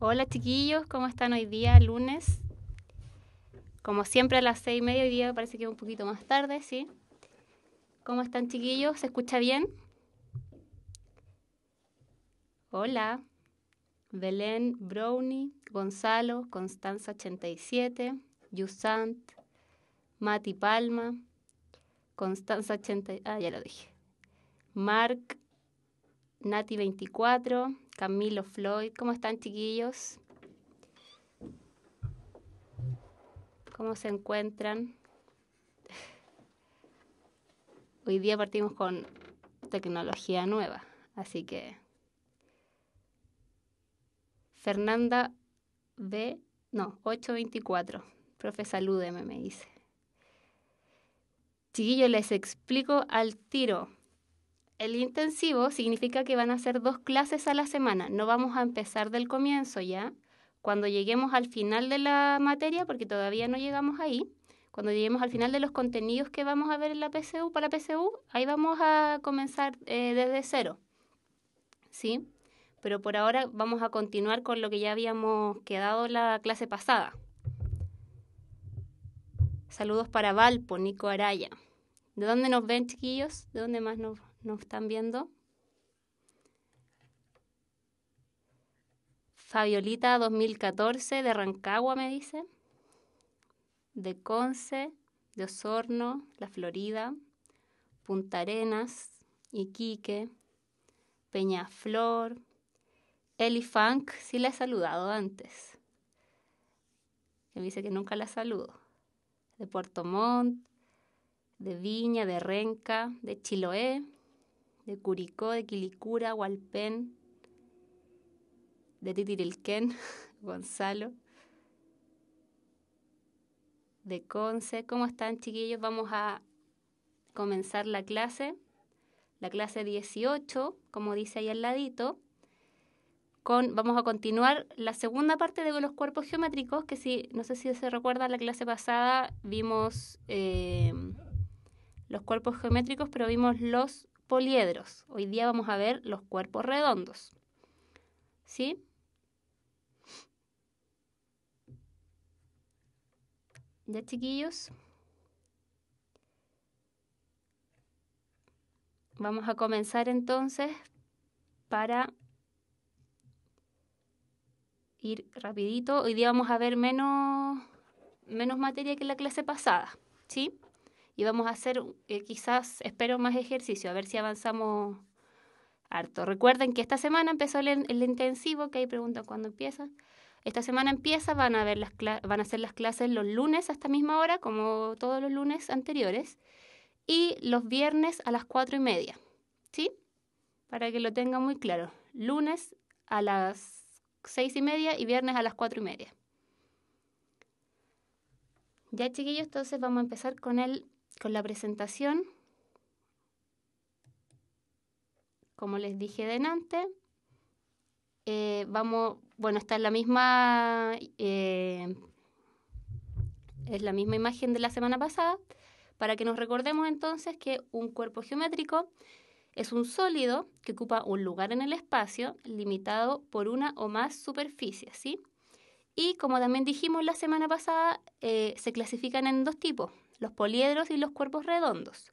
Hola chiquillos, ¿cómo están hoy día, lunes? Como siempre a las seis y media, hoy día parece que es un poquito más tarde, ¿sí? ¿Cómo están chiquillos? ¿Se escucha bien? Hola. Belén, Brownie, Gonzalo, Constanza 87, Yusant, Mati Palma, Constanza 80, ah, ya lo dije. Mark, Nati 24, Camilo Floyd. ¿Cómo están, chiquillos? ¿Cómo se encuentran? Hoy día partimos con tecnología nueva, así que Fernanda B, no, 824. Profe, salúdeme, me dice. Chiquillos, les explico al tiro. El intensivo significa que van a ser dos clases a la semana. No vamos a empezar del comienzo ya. Cuando lleguemos al final de la materia, porque todavía no llegamos ahí, cuando lleguemos al final de los contenidos que vamos a ver en la PCU, para PCU, ahí vamos a comenzar eh, desde cero. ¿Sí? Pero por ahora vamos a continuar con lo que ya habíamos quedado la clase pasada. Saludos para Valpo, Nico Araya. ¿De dónde nos ven, chiquillos? ¿De dónde más nos nos están viendo. Fabiolita 2014 de Rancagua me dice. De Conce, de Osorno, La Florida, Punta Arenas, Iquique, Peñaflor, Eli Funk, sí la he saludado antes. me dice que nunca la saludo. De Puerto Montt, de Viña, de Renca, de Chiloé, de Curicó, de Quilicura, Hualpén, de Titirilquén, Gonzalo, de Conce. ¿Cómo están, chiquillos? Vamos a comenzar la clase, la clase 18, como dice ahí al ladito. Con, vamos a continuar la segunda parte de los cuerpos geométricos, que si, no sé si se recuerda, la clase pasada vimos eh, los cuerpos geométricos, pero vimos los poliedros. Hoy día vamos a ver los cuerpos redondos. ¿Sí? ¿Ya, chiquillos? Vamos a comenzar entonces para ir rapidito. Hoy día vamos a ver menos, menos materia que la clase pasada, ¿sí? y vamos a hacer eh, quizás, espero, más ejercicio, a ver si avanzamos harto. Recuerden que esta semana empezó el, intensivo, que hay? preguntan cuándo empieza. Esta semana empieza, van a, ver las van a hacer las clases los lunes a esta misma hora, como todos los lunes anteriores, y los viernes a las cuatro y media, ¿sí? Para que lo tengan muy claro. Lunes a las seis y media y viernes a las cuatro y media. Ya chiquillos, entonces vamos a empezar con el con la presentación. Como les dije de eh, vamos, bueno, está la misma, eh, es la misma imagen de la semana pasada, para que nos recordemos entonces que un cuerpo geométrico es un sólido que ocupa un lugar en el espacio limitado por una o más superficies, ¿sí? Y como también dijimos la semana pasada, eh, se clasifican en dos tipos, los poliedros y los cuerpos redondos.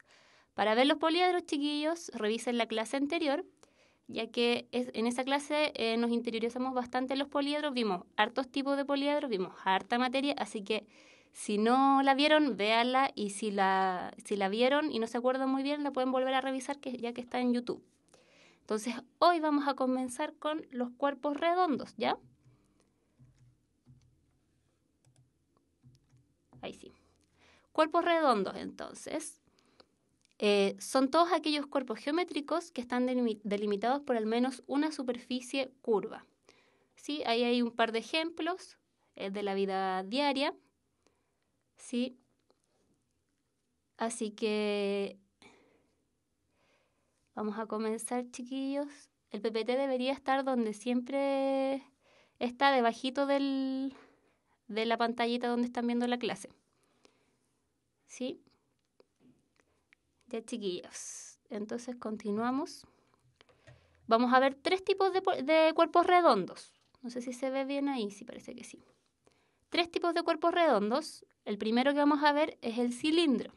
Para ver los poliedros, chiquillos, revisen la clase anterior, ya que es, en esa clase eh, nos interiorizamos bastante los poliedros, vimos hartos tipos de poliedros, vimos harta materia, así que si no la vieron, véanla y si la, vieron y no se acuerdan muy bien, la pueden volver a revisar que, ya que está en YouTube. Entonces, hoy vamos a comenzar con los cuerpos redondos, ¿ya? Ahí sí. Cuerpos redondos, entonces, eh, son todos aquellos cuerpos geométricos que están delimitados por al menos una superficie curva. ¿Sí? Ahí hay un par de ejemplos eh, de la vida diaria. ¿Sí? Así que vamos a comenzar, chiquillos. El PPT debería estar donde siempre está, debajito de la pantallita donde están viendo la clase. ¿sí? Ya chiquillos, entonces continuamos. Vamos a ver tres tipos de, cuerpos redondos. No sé si se ve bien ahí, sí parece que sí. Tres tipos de cuerpos redondos. El primero que vamos a ver es el cilindro.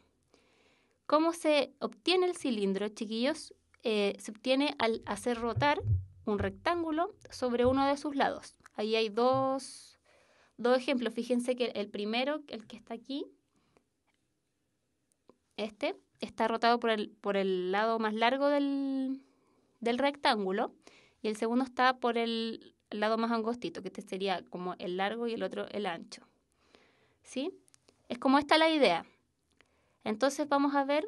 ¿Cómo se obtiene el cilindro, chiquillos? Eh, se obtiene al hacer rotar un rectángulo sobre uno de sus lados. Ahí hay dos, dos ejemplos. Fíjense que el primero, el que está aquí, este, está rotado por el, por el lado más largo del, rectángulo y el segundo está por el lado más angostito, que este sería como el largo y el otro el ancho. ¿Sí? Es como esta la idea. Entonces vamos a ver...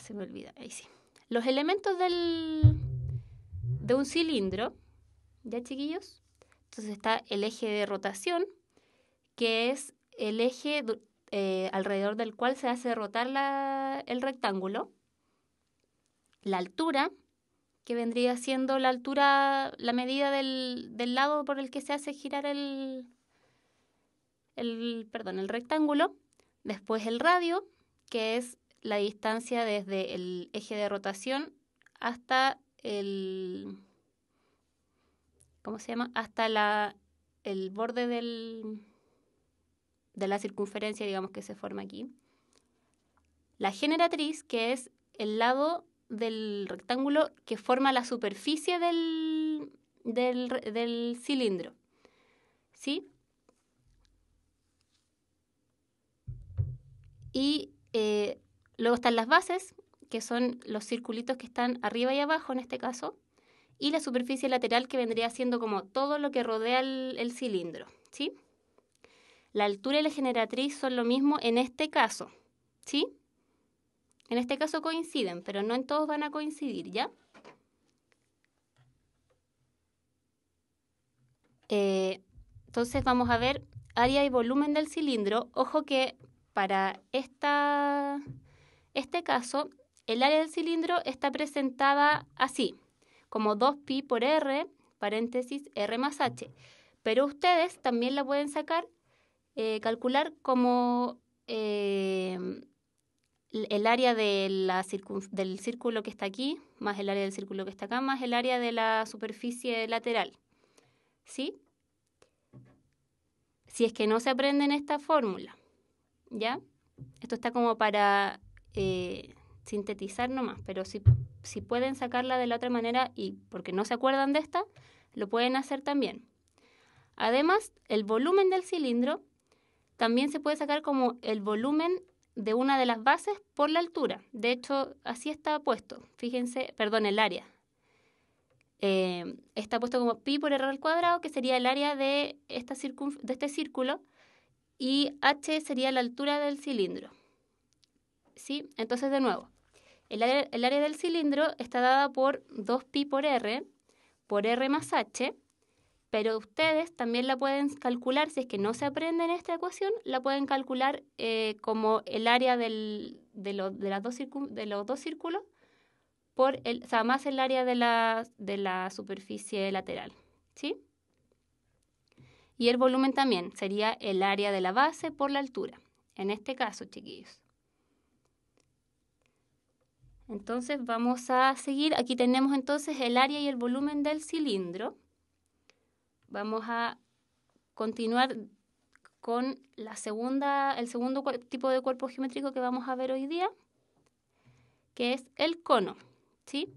se me olvida, ahí sí. Los elementos del, de un cilindro, ¿ya chiquillos? Entonces está el eje de rotación, que es el eje eh, alrededor del cual se hace rotar la, el rectángulo, la altura, que vendría siendo la altura, la medida del, del lado por el que se hace girar el, el, perdón, el rectángulo, después el radio, que es la distancia desde el eje de rotación hasta el ¿cómo se llama? hasta la el borde del de la circunferencia, digamos, que se forma aquí. La generatriz, que es el lado del rectángulo que forma la superficie del, del, cilindro. ¿Sí? Y eh, luego están las bases, que son los circulitos que están arriba y abajo en este caso, y la superficie lateral que vendría siendo como todo lo que rodea el, el cilindro. ¿Sí? La altura y la generatriz son lo mismo en este caso, ¿sí? En este caso coinciden, pero no en todos van a coincidir, ¿ya? Eh, entonces vamos a ver área y volumen del cilindro. Ojo que para esta, este caso, el área del cilindro está presentada así, como 2pi por r, paréntesis r más h. Pero ustedes también la pueden sacar eh, calcular como eh, el área del círculo que está aquí, más el área del círculo que está acá, más el área de la superficie lateral. ¿Sí? Si es que no se aprenden esta fórmula, ¿ya? Esto está como para eh, sintetizar nomás, pero si, si pueden sacarla de la otra manera y porque no se acuerdan de esta, lo pueden hacer también. Además, el volumen del cilindro también se puede sacar como el volumen de una de las bases por la altura. De hecho, así está puesto. Fíjense, perdón, el área. Eh, está puesto como pi por r al cuadrado, que sería el área de, esta de este círculo, y h sería la altura del cilindro. ¿Sí? Entonces, de nuevo, el área, el área del cilindro está dada por 2pi por r, por r más h, pero ustedes también la pueden calcular, si es que no se en esta ecuación, la pueden calcular eh, como el área de, dos de los dos círculos, por el, o sea, más el área de la, de la superficie lateral, ¿sí? Y el volumen también sería el área de la base por la altura, en este caso, chiquillos. Entonces vamos a seguir, aquí tenemos entonces el área y el volumen del cilindro. Vamos a continuar con la el segundo tipo de cuerpo geométrico que vamos a ver hoy día, que es el cono. ¿sí?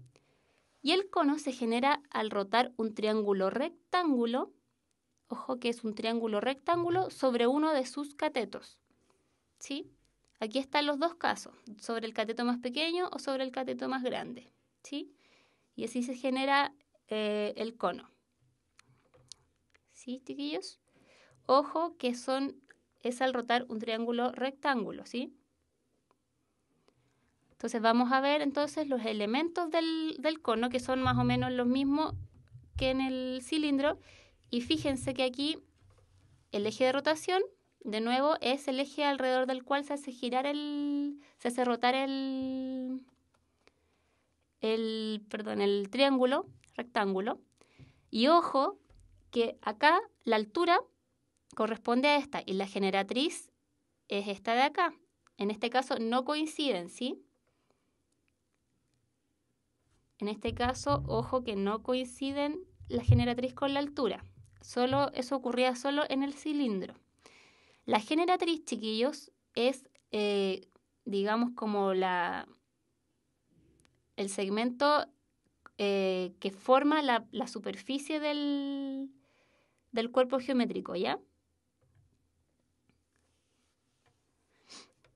Y el cono se genera al rotar un triángulo rectángulo, ojo que es un triángulo rectángulo, sobre uno de sus catetos. ¿sí? Aquí están los dos casos, sobre el cateto más pequeño o sobre el cateto más grande. ¿sí? Y así se genera eh, el cono. Ojo que son, es al rotar un triángulo rectángulo, ¿sí? Entonces vamos a ver entonces los elementos del, cono, que son más o menos los mismos que en el cilindro. Y fíjense que aquí el eje de rotación, de nuevo, es el eje alrededor del cual se hace girar el. se hace rotar el. el. perdón, el triángulo, rectángulo. Y ojo que acá la altura corresponde a esta y la generatriz es esta de acá. En este caso no coinciden, ¿sí? En este caso, ojo que no coinciden la generatriz con la altura. Solo eso ocurría solo en el cilindro. La generatriz, chiquillos, es, eh, digamos, como la, el segmento eh, que forma la superficie del, del cuerpo geométrico, ¿ya?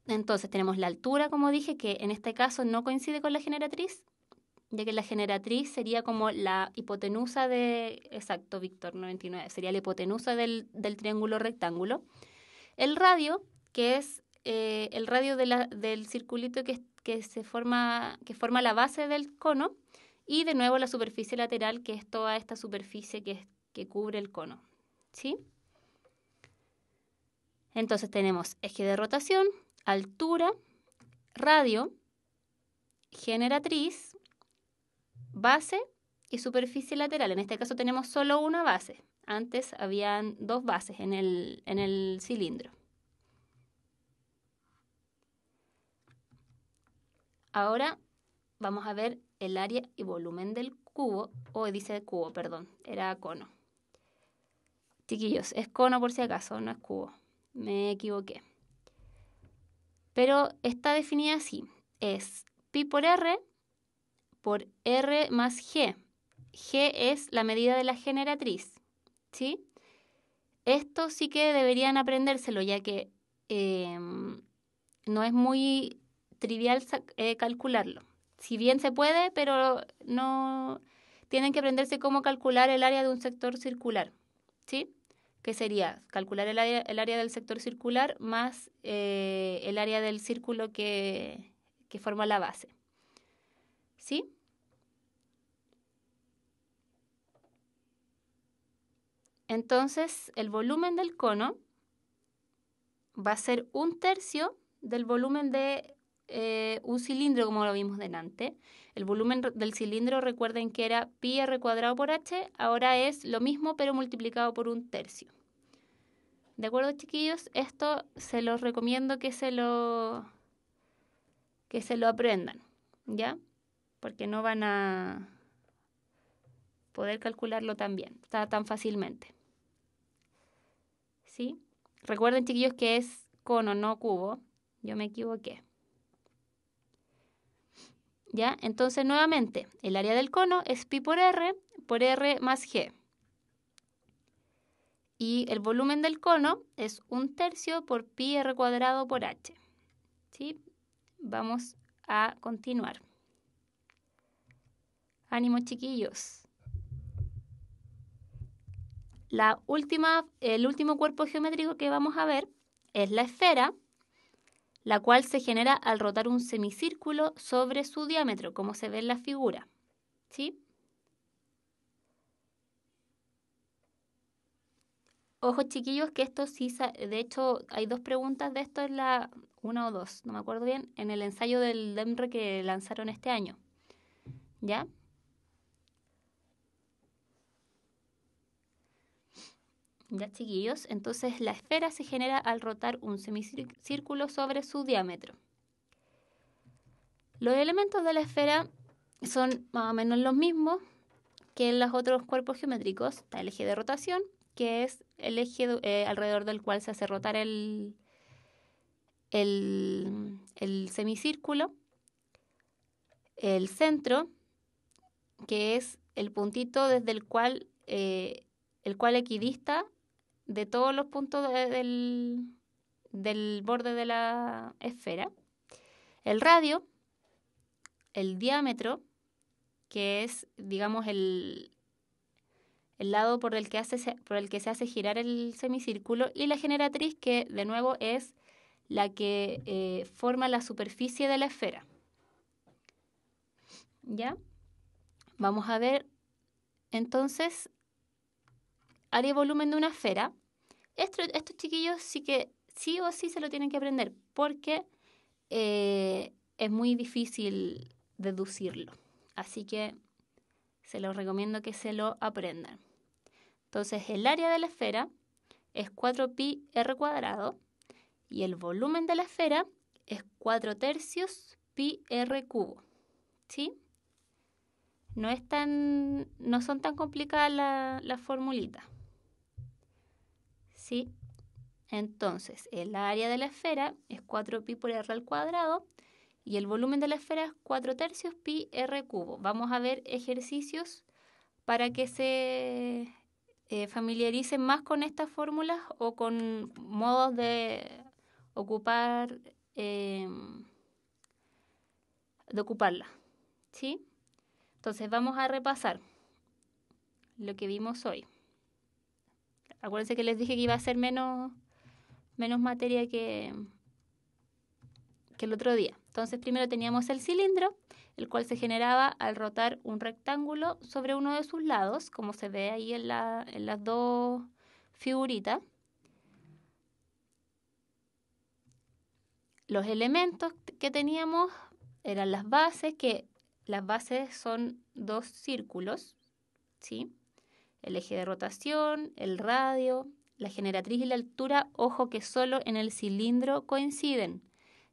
Entonces tenemos la altura, como dije, que en este caso no coincide con la generatriz, ya que la generatriz sería como la hipotenusa de, exacto, Víctor 99, sería la hipotenusa del, triángulo rectángulo. El radio, que es eh, el radio del circulito que, que, se forma, que forma la base del cono, y de nuevo la superficie lateral, que es toda esta superficie que es que cubre el cono. ¿Sí? Entonces tenemos eje de rotación, altura, radio, generatriz, base y superficie lateral. En este caso tenemos solo una base. Antes habían dos bases en el, en el cilindro. Ahora vamos a ver el área y volumen del cubo, o dice cubo, perdón, era cono. Chiquillos, es cono por si acaso, no es cubo. Me equivoqué. Pero está definida así. Es pi por r por r más g. g es la medida de la generatriz. ¿Sí? Esto sí que deberían aprendérselo, ya que em, no es muy trivial eh, calcularlo. Si bien se puede, pero no tienen que aprenderse cómo calcular el área de un sector circular. ¿sí? Que sería calcular el área, del sector circular más eh, el área del círculo que, forma la base. ¿Sí? Entonces, el volumen del cono va a ser un tercio del volumen de eh, un cilindro, como lo vimos delante, el volumen del cilindro, recuerden que era pi r cuadrado por h, ahora es lo mismo pero multiplicado por un tercio. ¿De acuerdo, chiquillos? Esto se los recomiendo que se lo, que se lo aprendan, ¿ya? Porque no van a poder calcularlo tan bien, tan fácilmente. ¿Sí? Recuerden, chiquillos, que es cono, no cubo. Yo me equivoqué. ¿Ya? Entonces, nuevamente, el área del cono es pi por r por r más g. Y el volumen del cono es un tercio por pi r cuadrado por h. ¿Sí? Vamos a continuar. Ánimo chiquillos. La última, el último cuerpo geométrico que vamos a ver es la esfera, la cual se genera al rotar un semicírculo sobre su diámetro, como se ve en la figura. ¿Sí? Ojo chiquillos que esto sí, de hecho hay dos preguntas de esto en la, una o dos, no me acuerdo bien, en el ensayo del DEMRE que lanzaron este año. ¿Ya? chiquillos? Entonces la esfera se genera al rotar un semicírculo sobre su diámetro. Los elementos de la esfera son más o menos los mismos que en los otros cuerpos geométricos. Está el eje de rotación, que es el eje eh, alrededor del cual se hace rotar el, el, semicírculo. El centro, que es el puntito desde el cual, eh, el cual equidista de todos los puntos del, borde de la esfera, el radio, el diámetro, que es, digamos, el, el lado por el, que hace, por el que se hace girar el semicírculo, y la generatriz, que de nuevo es la que eh, forma la superficie de la esfera. ¿Ya? Vamos a ver entonces área y volumen de una esfera, estos chiquillos sí que sí o sí se lo tienen que aprender porque eh, es muy difícil deducirlo. Así que se los recomiendo que se lo aprendan. Entonces, el área de la esfera es 4pi r cuadrado y el volumen de la esfera es 4 tercios pi r cubo. ¿Sí? No, es no son tan complicadas las la formulitas. ¿sí? Entonces, el área de la esfera es 4 pi por r al cuadrado y el volumen de la esfera es 4 tercios pi r cubo. Vamos a ver ejercicios para que se eh, familiaricen más con estas fórmulas o con modos de ocupar em, de ocuparla. ¿sí? Entonces vamos a repasar lo que vimos hoy. Acuérdense que les dije que iba a ser menos, menos materia que, que el otro día. Entonces primero teníamos el cilindro, el cual se generaba al rotar un rectángulo sobre uno de sus lados, como se ve ahí en, en las dos figuritas. Los elementos que teníamos eran las bases, que las bases son dos círculos, ¿sí? el eje de rotación, el radio, la generatriz y la altura, ojo que solo en el cilindro coinciden.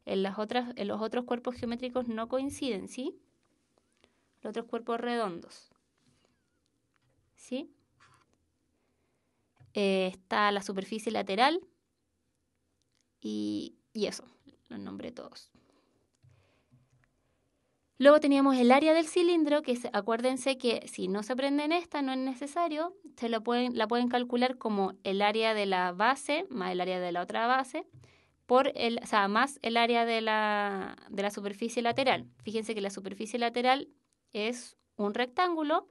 En, las otras, en los otros cuerpos geométricos no coinciden, ¿sí? Los otros cuerpos redondos. ¿Sí? Eh, está la superficie lateral y, y eso, los nombré todos. Luego teníamos el área del cilindro, que acuérdense que si no se prenden esta, no es necesario, se lo pueden, la pueden calcular como el área de la base más el área de la otra base, por el, o sea, más el área de la, de la superficie lateral. Fíjense que la superficie lateral es un rectángulo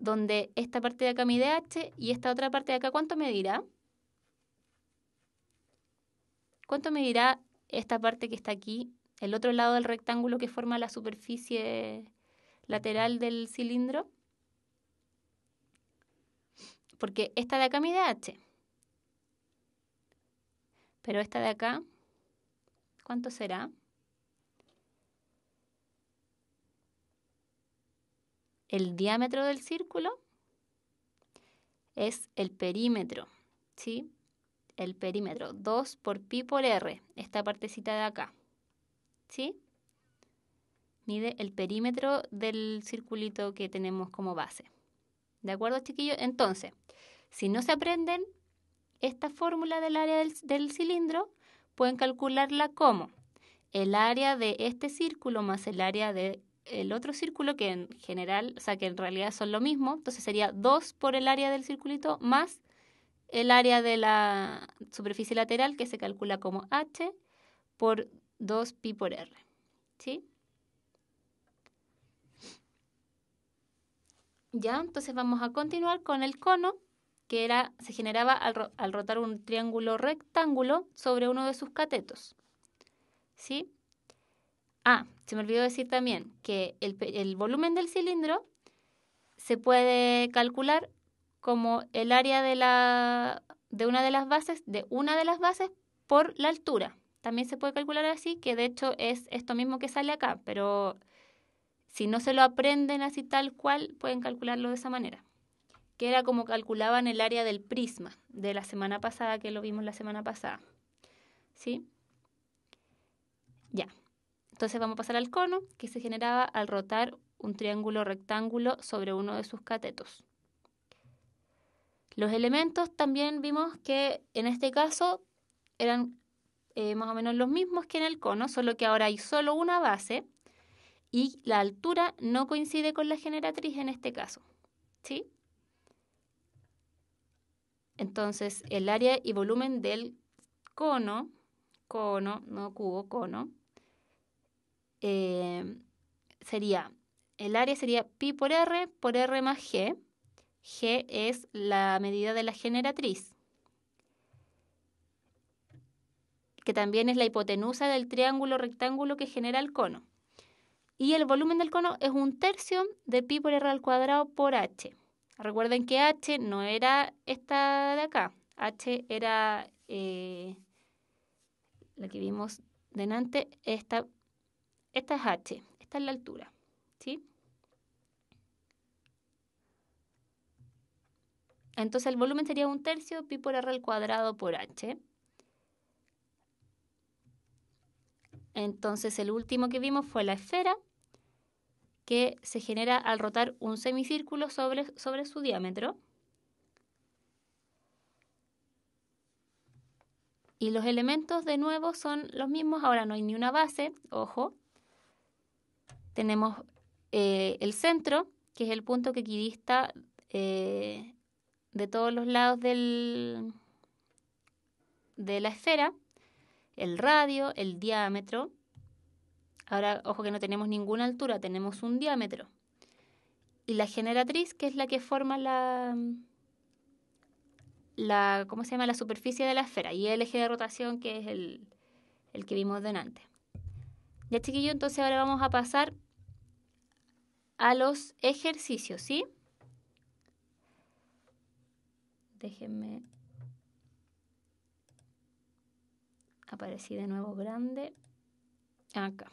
donde esta parte de acá mide h y esta otra parte de acá, ¿cuánto medirá? ¿Cuánto medirá esta parte que está aquí el otro lado del rectángulo que forma la superficie lateral del cilindro. Porque esta de acá mide H. Pero esta de acá, ¿cuánto será? El diámetro del círculo es el perímetro, ¿sí? El perímetro, 2 por pi por r, esta partecita de acá. ¿sí? Mide el perímetro del circulito que tenemos como base. ¿De acuerdo, chiquillos? Entonces, si no se aprenden esta fórmula del área del, cilindro, pueden calcularla como el área de este círculo más el área del otro círculo, que en general, o sea, que en realidad son lo mismo. Entonces sería 2 por el área del circulito más el área de la superficie lateral, que se calcula como h, por 2pi por r. ¿Sí? Ya, entonces vamos a continuar con el cono que era, se generaba al, rotar un triángulo rectángulo sobre uno de sus catetos. ¿Sí? Ah, se me olvidó decir también que el, el, volumen del cilindro se puede calcular como el área de, la, de una de las bases, de una de las bases por la altura también se puede calcular así, que de hecho es esto mismo que sale acá, pero si no se lo aprenden así tal cual, pueden calcularlo de esa manera, que era como calculaban el área del prisma de la semana pasada, que lo vimos la semana pasada. ¿Sí? Ya. Entonces vamos a pasar al cono, que se generaba al rotar un triángulo rectángulo sobre uno de sus catetos. Los elementos también vimos que en este caso eran eh, más o menos los mismos que en el cono, solo que ahora hay solo una base y la altura no coincide con la generatriz en este caso. ¿Sí? Entonces, el área y volumen del cono, cono, no cubo, cono, eh, sería, el área sería pi por r por r más g. g es la medida de la generatriz. que también es la hipotenusa del triángulo rectángulo que genera el cono. Y el volumen del cono es un tercio de pi por r al cuadrado por h. Recuerden que h no era esta de acá, h era eh, la que vimos delante, esta, esta es h, esta es la altura, ¿sí? Entonces el volumen sería un tercio pi por r al cuadrado por h. Entonces el último que vimos fue la esfera, que se genera al rotar un semicírculo sobre, sobre su diámetro. Y los elementos de nuevo son los mismos, ahora no hay ni una base, ojo. Tenemos eh, el centro, que es el punto que equidista eh, de todos los lados del, de la esfera el radio, el diámetro. Ahora, ojo que no tenemos ninguna altura, tenemos un diámetro. Y la generatriz, que es la que forma la, la ¿cómo se llama? La superficie de la esfera y el eje de rotación, que es el, que vimos delante. Ya chiquillo, entonces ahora vamos a pasar a los ejercicios, ¿sí? Déjenme Aparecí de nuevo grande. Acá.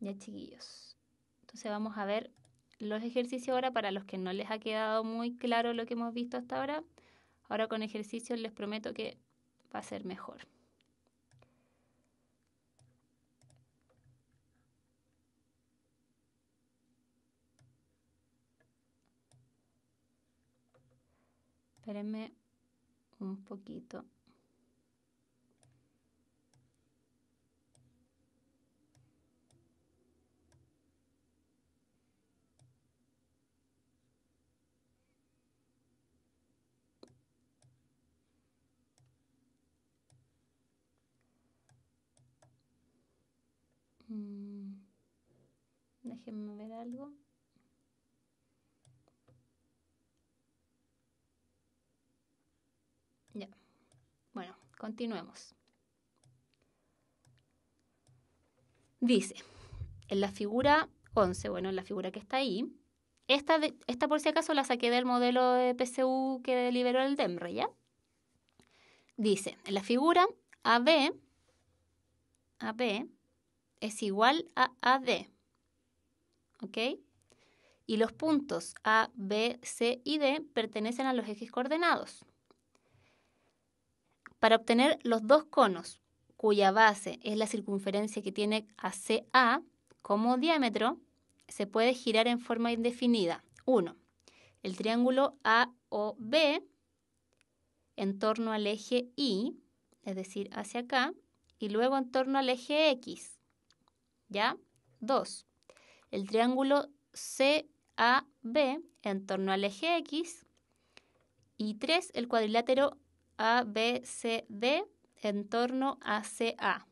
Ya chiquillos. Entonces vamos a ver los ejercicios ahora para los que no les ha quedado muy claro lo que hemos visto hasta ahora. Ahora con ejercicios les prometo que va a ser mejor. Espérenme un poquito. Mm, déjenme ver algo. Continuemos. Dice, en la figura 11, bueno, en la figura que está ahí, esta, por si acaso la saqué del modelo de PCU que liberó el DEMRE, ¿ya? Dice, en la figura AB, AB es igual a AD, ¿ok? Y los puntos A, B, C y D pertenecen a los ejes coordenados. Para obtener los dos conos cuya base es la circunferencia que tiene a como diámetro, se puede girar en forma indefinida. 1. El triángulo AOB en torno al eje Y, es decir, hacia acá, y luego en torno al eje X. ¿Ya? 2. El triángulo CAB en torno al eje X. Y 3. El cuadrilátero a, B, C, D en torno a C, A.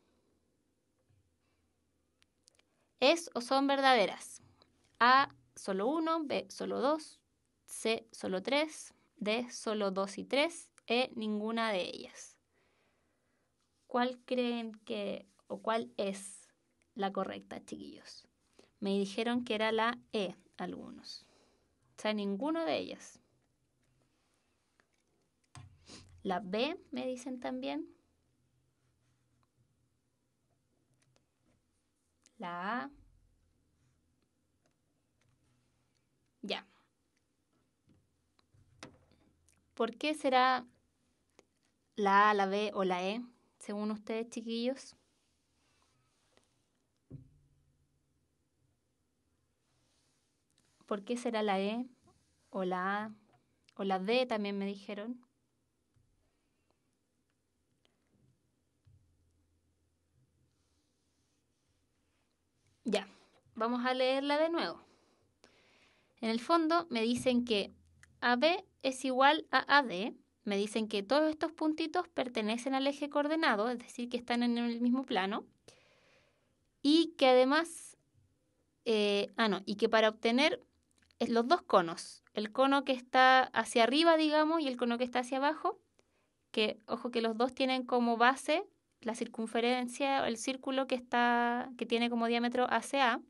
¿Es o son verdaderas? A, solo 1, B, solo 2, C, solo 3, D, solo 2 y 3, E, ninguna de ellas. ¿Cuál creen que o cuál es la correcta, chiquillos? Me dijeron que era la E, algunos. O sea, ninguno de ellas. La B me dicen también. La A. Ya. ¿Por qué será la A, la B o la E, según ustedes, chiquillos? ¿Por qué será la E o la A o la D también me dijeron? Ya, vamos a leerla de nuevo. En el fondo me dicen que AB es igual a AD. Me dicen que todos estos puntitos pertenecen al eje coordenado, es decir, que están en el mismo plano. Y que además, eh, ah, no, y que para obtener los dos conos, el cono que está hacia arriba, digamos, y el cono que está hacia abajo, que ojo que los dos tienen como base la circunferencia, el círculo que, está, que tiene como diámetro ACA.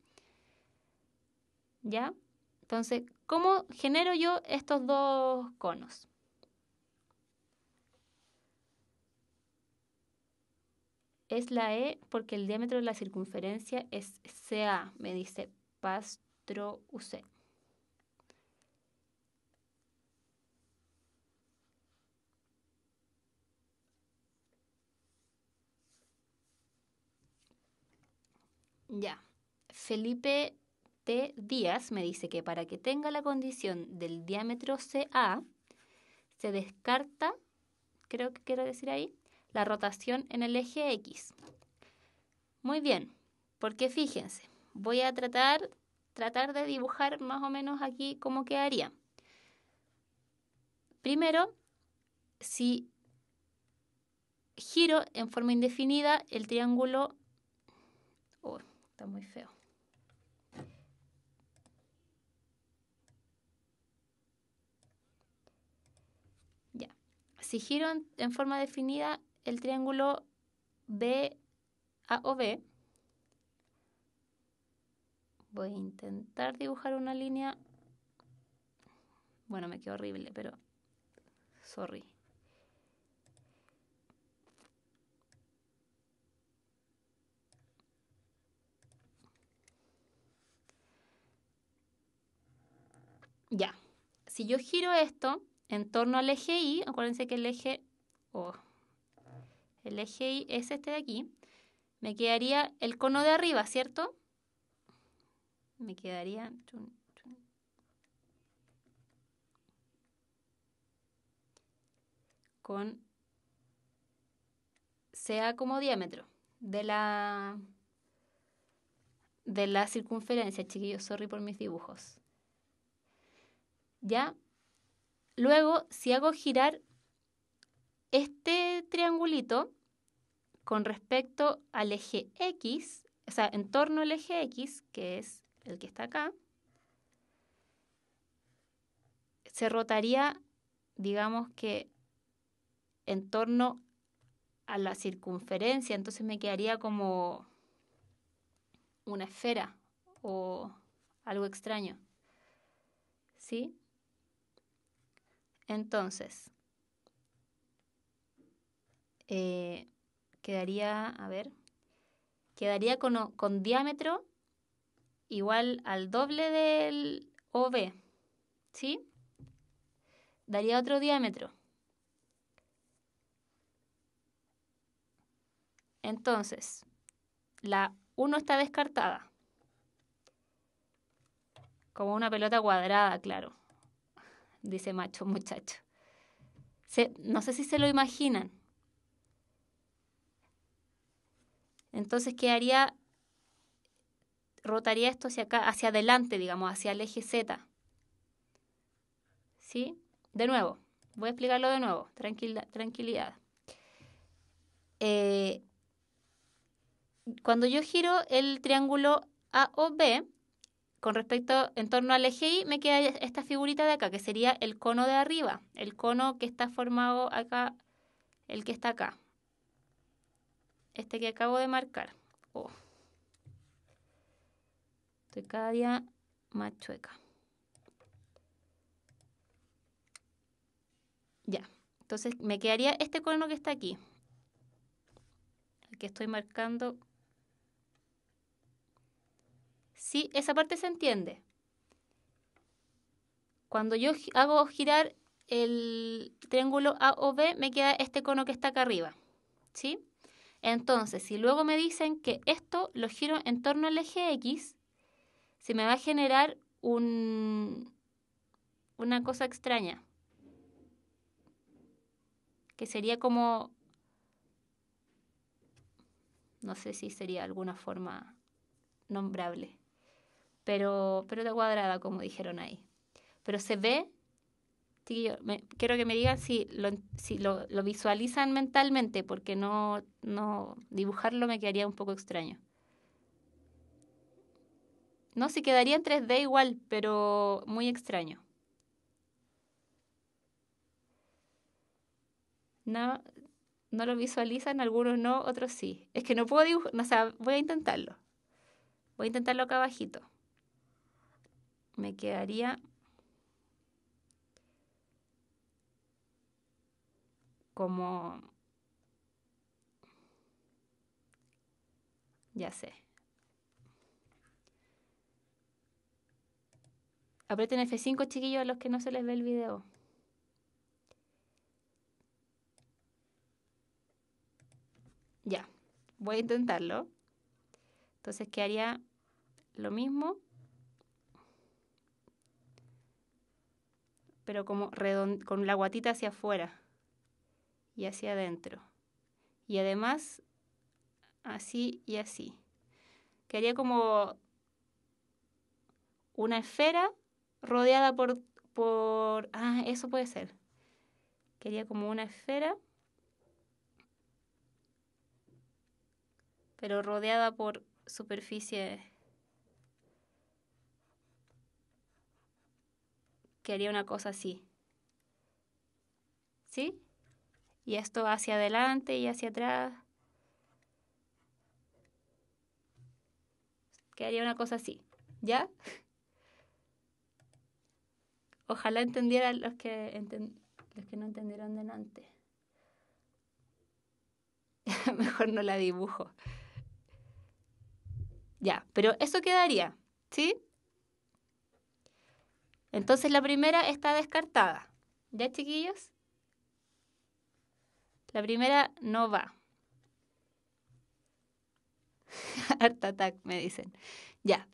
¿Ya? Entonces, ¿cómo genero yo estos dos conos? Es la E porque el diámetro de la circunferencia es CA, me dice Pastro UC. Ya. Felipe T. Díaz me dice que para que tenga la condición del diámetro CA, se descarta, creo que quiero decir ahí, la rotación en el eje X. Muy bien, porque fíjense, voy a tratar, tratar de dibujar más o menos aquí cómo quedaría. Primero, si giro en forma indefinida el triángulo muy feo. Ya. Si giro en, forma definida el triángulo B, A o B voy a intentar dibujar una línea. Bueno, me quedó horrible, pero sorry. Ya, si yo giro esto en torno al eje Y, acuérdense que el eje, I oh, el eje Y es este de aquí, me quedaría el cono de arriba, ¿cierto? Me quedaría... con sea como diámetro de la de la circunferencia, chiquillos, sorry por mis dibujos. ¿ya? Luego, si hago girar este triangulito con respecto al eje X, o sea, en torno al eje X, que es el que está acá, se rotaría, digamos que, en torno a la circunferencia, entonces me quedaría como una esfera o algo extraño. ¿Sí? Entonces, eh, quedaría, a ver, quedaría con, diámetro igual al doble del OB, ¿sí? Daría otro diámetro. Entonces, la 1 está descartada. Como una pelota cuadrada, claro dice macho muchacho. no sé si se lo imaginan. Entonces ¿qué haría? rotaría esto hacia acá, hacia adelante, digamos, hacia el eje Z. ¿Sí? De nuevo, voy a explicarlo de nuevo, tranquilidad. Eh, cuando yo giro el triángulo a o b con respecto en torno al eje me queda esta figurita de acá, que sería el cono de arriba, el cono que está formado acá, el que está acá, este que acabo de marcar. Oh. Estoy cada día más chueca. Ya, entonces me quedaría este cono que está aquí, el que estoy marcando ¿sí? Esa parte se entiende. Cuando yo hago girar el triángulo B, me queda este cono que está acá arriba, ¿sí? Entonces, si luego me dicen que esto lo giro en torno al eje X, se me va a generar un, una cosa extraña, que sería como, no sé si sería alguna forma nombrable pero de cuadrada, como dijeron ahí. Pero se ve, quiero que me digan si, lo, visualizan mentalmente, porque no, no dibujarlo me quedaría un poco extraño. No, se quedaría en 3D igual, pero muy extraño. No, no lo visualizan, algunos no, otros sí. Es que no puedo dibujar, o sea, voy a intentarlo. Voy a intentarlo acá abajito me quedaría como... Ya sé. Apreten F5, chiquillos, a los que no se les ve el video. Ya, voy a intentarlo. Entonces, quedaría Lo mismo. pero como con la guatita hacia afuera y hacia adentro. Y además, así y así. quería como una esfera rodeada por, por... Ah, eso puede ser. Quería como una esfera, pero rodeada por superficie que haría una cosa así. ¿Sí? Y esto hacia adelante y hacia atrás. Que una cosa así. ¿Ya? Ojalá entendieran los que, los que no entendieron delante. Mejor no la dibujo. Ya, pero eso quedaría, ¿sí? Entonces la primera está descartada. ¿Ya, chiquillos? La primera no va. ¡Harta attack, me dicen. Ya.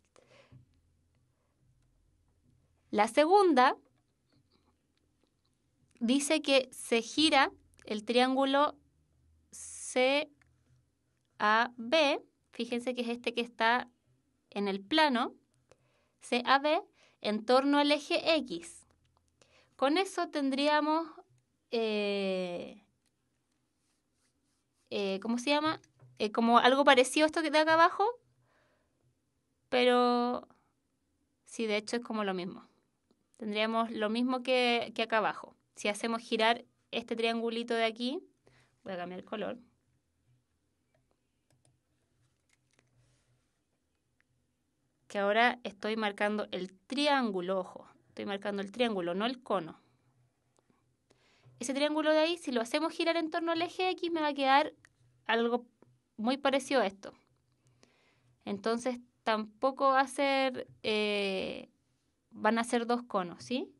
La segunda dice que se gira el triángulo CAB. Fíjense que es este que está en el plano. CAB en torno al eje X. Con eso tendríamos, eh, eh, ¿cómo se llama? Eh, como algo parecido a esto que está acá abajo, pero sí, de hecho es como lo mismo. Tendríamos lo mismo que, que acá abajo. Si hacemos girar este triangulito de aquí, voy a cambiar el color, que ahora estoy marcando el triángulo, ojo, estoy marcando el triángulo, no el cono. Ese triángulo de ahí, si lo hacemos girar en torno al eje X, me va a quedar algo muy parecido a esto. Entonces tampoco va a ser, eh, van a ser dos conos, ¿sí?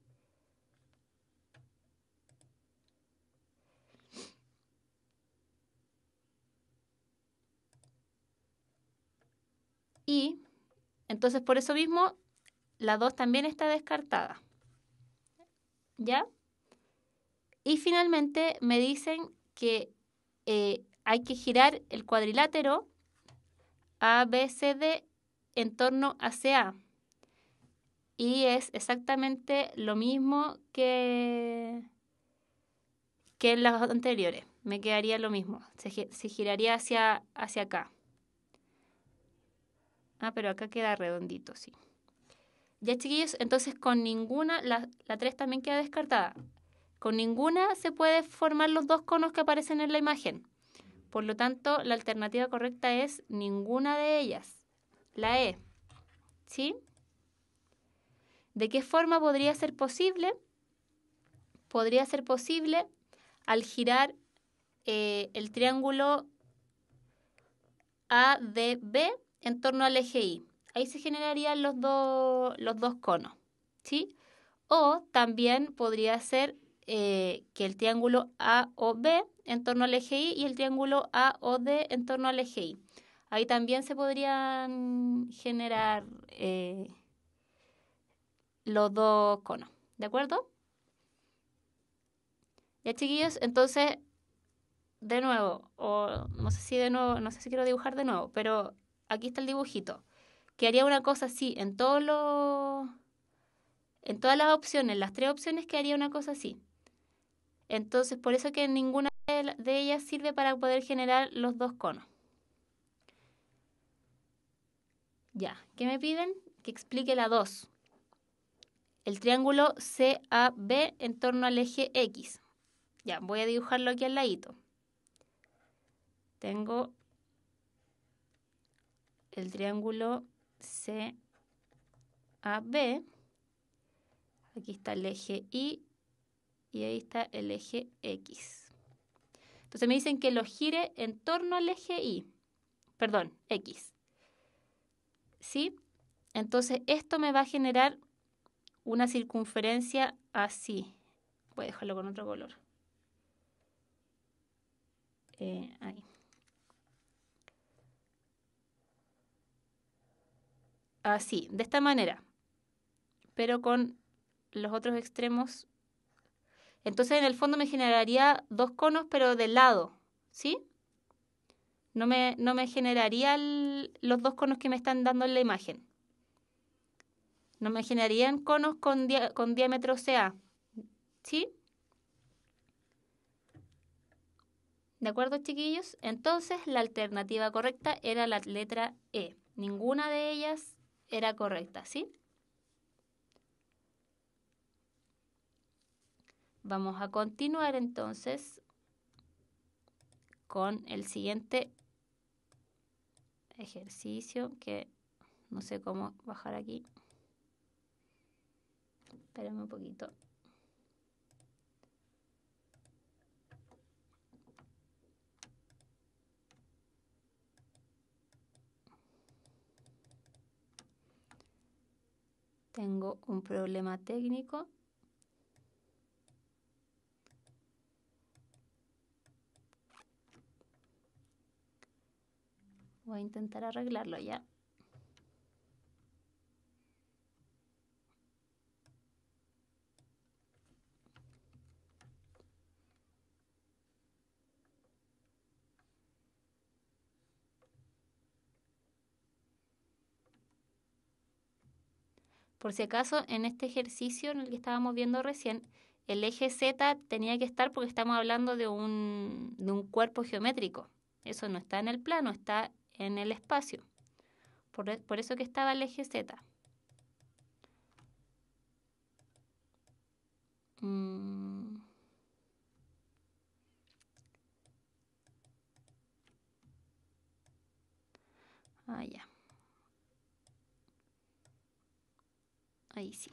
Y entonces, por eso mismo, la 2 también está descartada. ¿Ya? Y finalmente me dicen que eh, hay que girar el cuadrilátero ABCD en torno a CA. Y es exactamente lo mismo que, que en las anteriores. Me quedaría lo mismo. Se, se giraría hacia, hacia acá. Ah, pero acá queda redondito, sí. Ya, chiquillos, entonces con ninguna, la, tres 3 también queda descartada. Con ninguna se puede formar los dos conos que aparecen en la imagen. Por lo tanto, la alternativa correcta es ninguna de ellas, la E. ¿Sí? ¿De qué forma podría ser posible? Podría ser posible al girar eh, el triángulo ADB en torno al eje i Ahí se generarían los, los dos conos, ¿sí? O también podría ser eh, que el triángulo A o B en torno al eje i y el triángulo A o D en torno al eje i Ahí también se podrían generar eh, los dos conos, ¿de acuerdo? Ya chiquillos, entonces, de nuevo, o no sé si de nuevo, no sé si quiero dibujar de nuevo, pero aquí está el dibujito, que haría una cosa así en En todas las opciones, las tres opciones que haría una cosa así. Entonces, por eso que ninguna de ellas sirve para poder generar los dos conos. Ya, ¿qué me piden? Que explique la 2. El triángulo CAB en torno al eje X. Ya, voy a dibujarlo aquí al ladito. Tengo el triángulo CAB. Aquí está el eje Y y ahí está el eje X. Entonces me dicen que lo gire en torno al eje Y, perdón, X. ¿Sí? Entonces esto me va a generar una circunferencia así. Voy a dejarlo con otro color. Eh, ahí. así, de esta manera, pero con los otros extremos. Entonces en el fondo me generaría dos conos, pero del lado, ¿sí? No me, no me generaría los dos conos que me están dando en la imagen. No me generarían conos con, con diámetro CA, ¿sí? ¿De acuerdo, chiquillos? Entonces la alternativa correcta era la letra E. Ninguna de ellas era correcta, ¿sí? Vamos a continuar entonces con el siguiente ejercicio que no sé cómo bajar aquí. Espérame un poquito. Tengo un problema técnico. Voy a intentar arreglarlo ya. Por si acaso, en este ejercicio en el que estábamos viendo recién, el eje Z tenía que estar porque estamos hablando de un, cuerpo geométrico. Eso no está en el plano, está en el espacio. Por, eso que estaba el eje Z. Mm. Ah, ya. Ahí sí.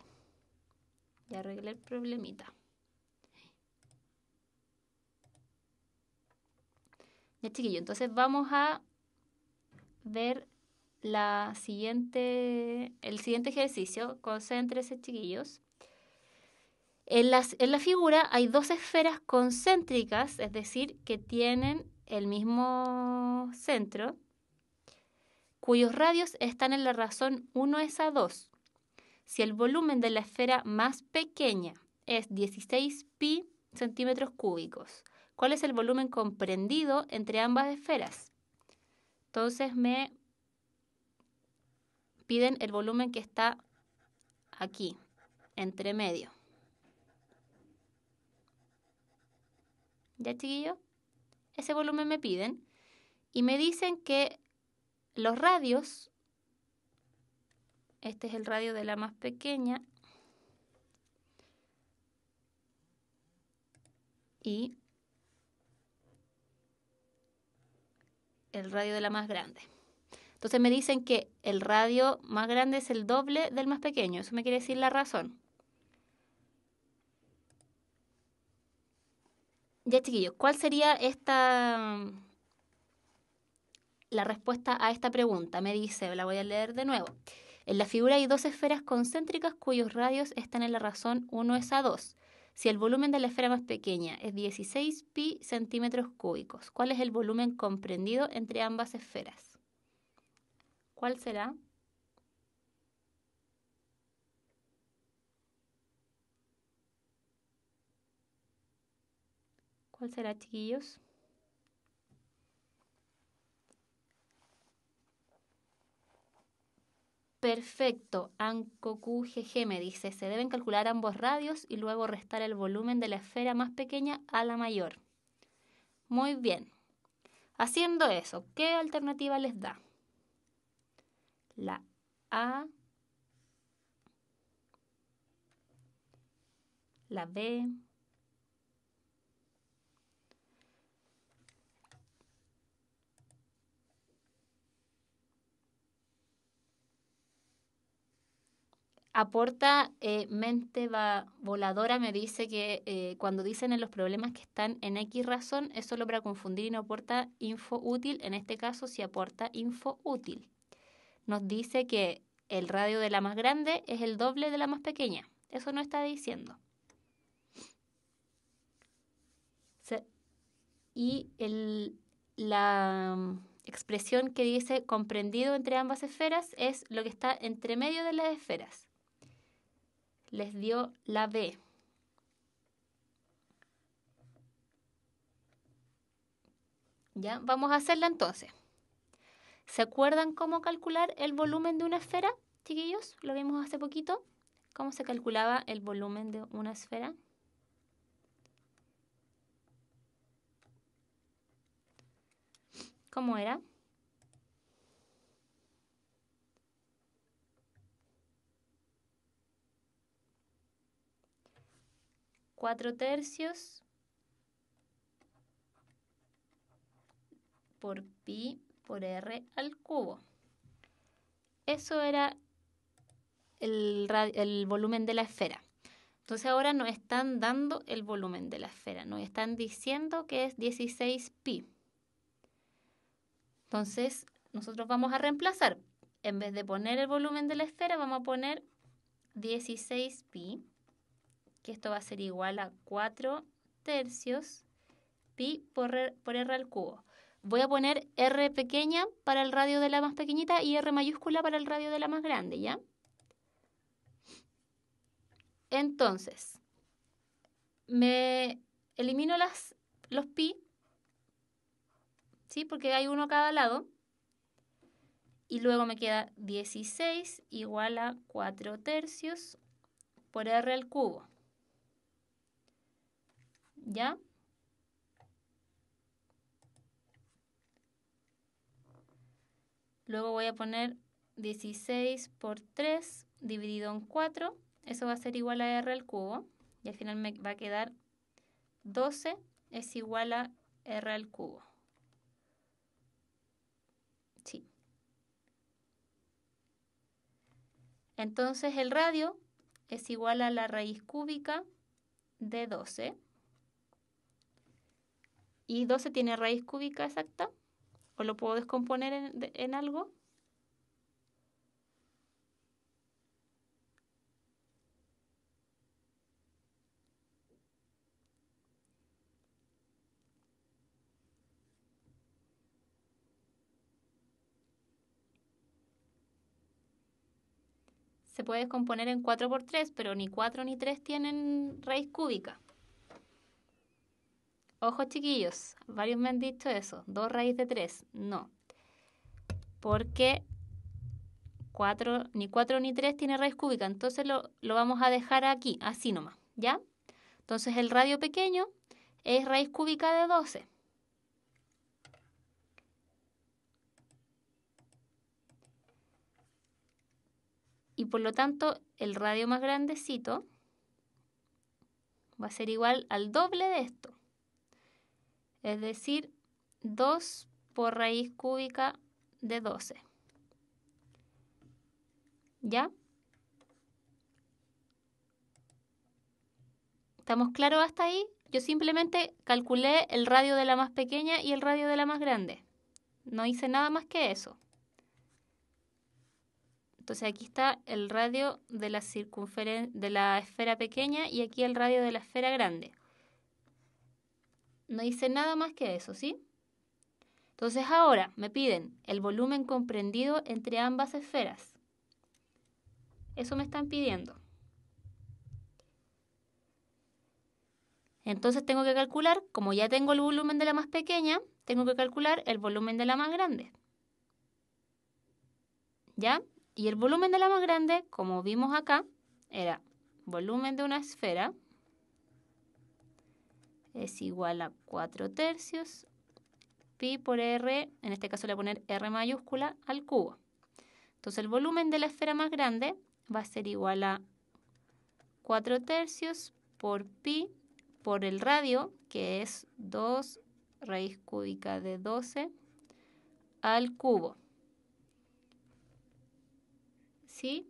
y arreglé el problemita. Ya chiquillo, entonces vamos a ver la siguiente, el siguiente ejercicio. Concéntrese chiquillos. En, en la figura hay dos esferas concéntricas, es decir, que tienen el mismo centro, cuyos radios están en la razón 1 es a 2 si el volumen de la esfera más pequeña es 16 pi centímetros cúbicos. ¿Cuál es el volumen comprendido entre ambas esferas? Entonces me piden el volumen que está aquí, entre medio. ¿Ya, chiquillo? Ese volumen me piden. Y me dicen que los radios este es el radio de la más pequeña. Y el radio de la más grande. Entonces me dicen que el radio más grande es el doble del más pequeño. Eso me quiere decir la razón. Ya chiquillos, ¿cuál sería esta la respuesta a esta pregunta? Me dice, la voy a leer de nuevo. En la figura hay dos esferas concéntricas cuyos radios están en la razón 1 es a 2. Si el volumen de la esfera más pequeña es 16 pi centímetros cúbicos, ¿cuál es el volumen comprendido entre ambas esferas? ¿Cuál será? ¿Cuál será, chiquillos? Perfecto, Anco QGG me dice, se deben calcular ambos radios y luego restar el volumen de la esfera más pequeña a la mayor. Muy bien. Haciendo eso, ¿qué alternativa les da? La A, la B, aporta eh, Mente Voladora, me dice que eh, cuando dicen en los problemas que están en X razón, es solo para confundir y no aporta info útil. En este caso, si aporta info útil. Nos dice que el radio de la más grande es el doble de la más pequeña. Eso no está diciendo. y la mm, expresión que dice comprendido entre ambas esferas es lo que está entre medio de las esferas les dio la B. ¿Ya? Vamos a hacerla entonces. ¿Se acuerdan cómo calcular el volumen de una esfera, chiquillos? Lo vimos hace poquito. ¿Cómo se calculaba el volumen de una esfera? ¿Cómo era? 4 tercios por pi por r al cubo. Eso era el, volumen de la esfera. Entonces ahora nos están dando el volumen de la esfera, nos están diciendo que es 16 pi. Entonces nosotros vamos a reemplazar, en vez de poner el volumen de la esfera, vamos a poner 16 pi que esto va a ser igual a 4 tercios pi por r, al cubo. Voy a poner r pequeña para el radio de la más pequeñita y r mayúscula para el radio de la más grande, ¿ya? Entonces, me elimino los pi, ¿sí? Porque hay uno a cada lado. Y luego me queda 16 igual a 4 tercios por r al cubo. ¿Ya? Luego voy a poner 16 por 3 dividido en 4. Eso va a ser igual a r al cubo. Y al final me va a quedar 12 es igual a r al cubo. Entonces el radio es igual a la raíz cúbica de 12. ¿Y 12 tiene raíz cúbica exacta? ¿O lo puedo descomponer en, en algo? se puede descomponer en 4 por 3, pero ni 4 ni 3 tienen raíz cúbica. Ojo chiquillos, varios me han dicho eso. 2 raíz de 3, no. Porque 4, ni 4 ni 3 tiene raíz cúbica, entonces lo, lo vamos a dejar aquí, así nomás, ¿ya? Entonces el radio pequeño es raíz cúbica de 12. y por lo tanto el radio más grandecito va a ser igual al doble de esto es decir, 2 por raíz cúbica de 12. ¿Ya? ¿Estamos claros hasta ahí? Yo simplemente calculé el radio de la más pequeña y el radio de la más grande. No hice nada más que eso. Entonces aquí está el radio de la, de la esfera pequeña y aquí el radio de la esfera grande. No hice nada más que eso, ¿sí? Entonces ahora me piden el volumen comprendido entre ambas esferas. Eso me están pidiendo. Entonces tengo que calcular, como ya tengo el volumen de la más pequeña, tengo que calcular el volumen de la más grande. ¿Ya? Y el volumen de la más grande, como vimos acá, era volumen de una esfera es igual a 4 tercios pi por r, en este caso le voy a poner r mayúscula, al cubo. Entonces el volumen de la esfera más grande va a ser igual a 4 tercios por pi por el radio, que es 2 raíz cúbica de 12 al cubo. ¿Sí?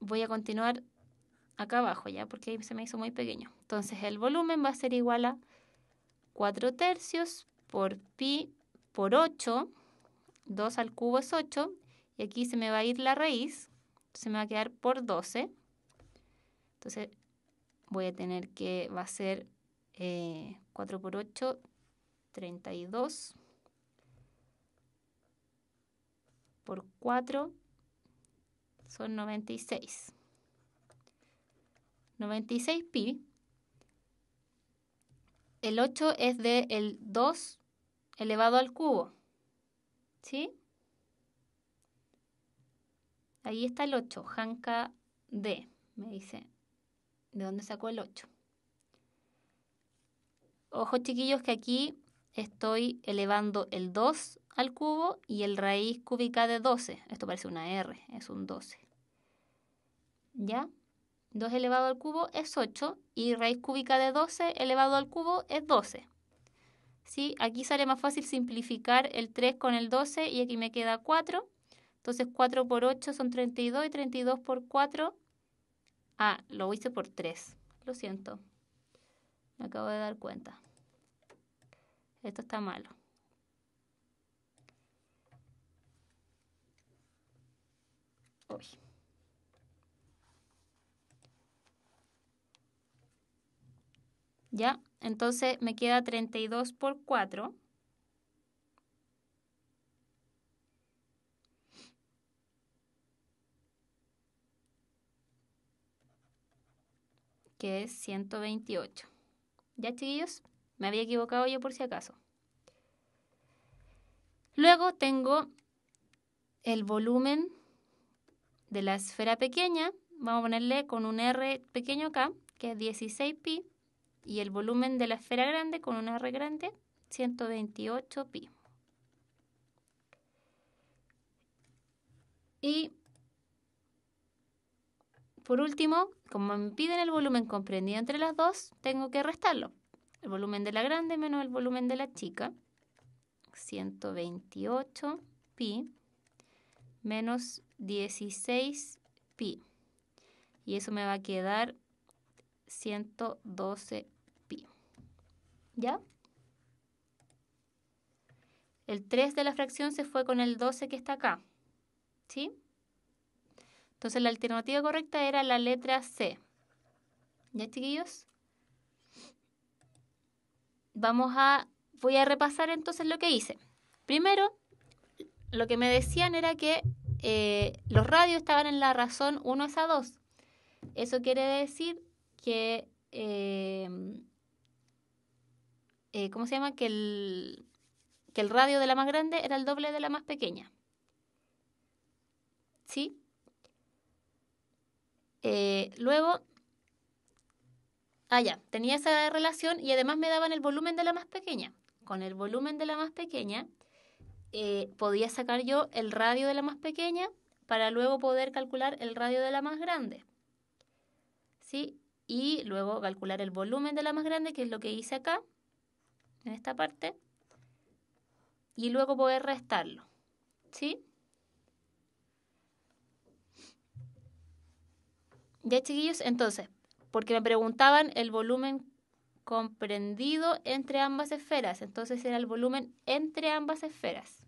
Voy a continuar acá abajo ya, porque se me hizo muy pequeño. Entonces el volumen va a ser igual a 4 tercios por pi por 8, 2 al cubo es 8, y aquí se me va a ir la raíz, se me va a quedar por 12. Entonces voy a tener que, va a ser 4 eh, por 8, 32 por 4 son 96. 96 pi. El 8 es de el 2 elevado al cubo. ¿Sí? Ahí está el 8, Hanka D, me dice. ¿De dónde sacó el 8? Ojo chiquillos que aquí estoy elevando el 2 al cubo y el raíz cúbica de 12. Esto parece una R, es un 12. ¿Ya? 2 elevado al cubo es 8 y raíz cúbica de 12 elevado al cubo es 12. Aquí sale más fácil simplificar el 3 con el 12 y aquí me queda 4. Entonces 4 por 8 son 32 y 32 por 4. Ah, lo hice por 3. Lo siento. Me acabo de dar cuenta. Esto está malo. Uy. ¿Ya? Entonces me queda 32 por 4. que es 128. ¿Ya, chiquillos? Me había equivocado yo por si acaso. Luego tengo el volumen de la esfera pequeña. Vamos a ponerle con un R pequeño acá, que es 16pi y el volumen de la esfera grande con una R grande, 128 pi. Y por último, como me piden el volumen comprendido entre las dos, tengo que restarlo. El volumen de la grande menos el volumen de la chica, 128 pi menos 16 pi. Y eso me va a quedar 112 pi. ¿Ya? El 3 de la fracción se fue con el 12 que está acá. ¿Sí? Entonces la alternativa correcta era la letra C. ¿Ya, chiquillos? Vamos a... Voy a repasar entonces lo que hice. Primero, lo que me decían era que eh, los radios estaban en la razón 1 a 2. Eso quiere decir que, em, eh, ¿cómo se llama? Que el, radio de la más grande era el doble de la más pequeña. ¿Sí? Eh, luego, ah, ya, tenía esa relación y además me daban el volumen de la más pequeña. Con el volumen de la más pequeña, eh, podía sacar yo el radio de la más pequeña para luego poder calcular el radio de la más grande. ¿Sí? y luego calcular el volumen de la más grande, que es lo que hice acá, en esta parte, y luego poder restarlo. ¿Sí? Ya chiquillos, entonces, porque me preguntaban el volumen comprendido entre ambas esferas, entonces era el volumen entre ambas esferas.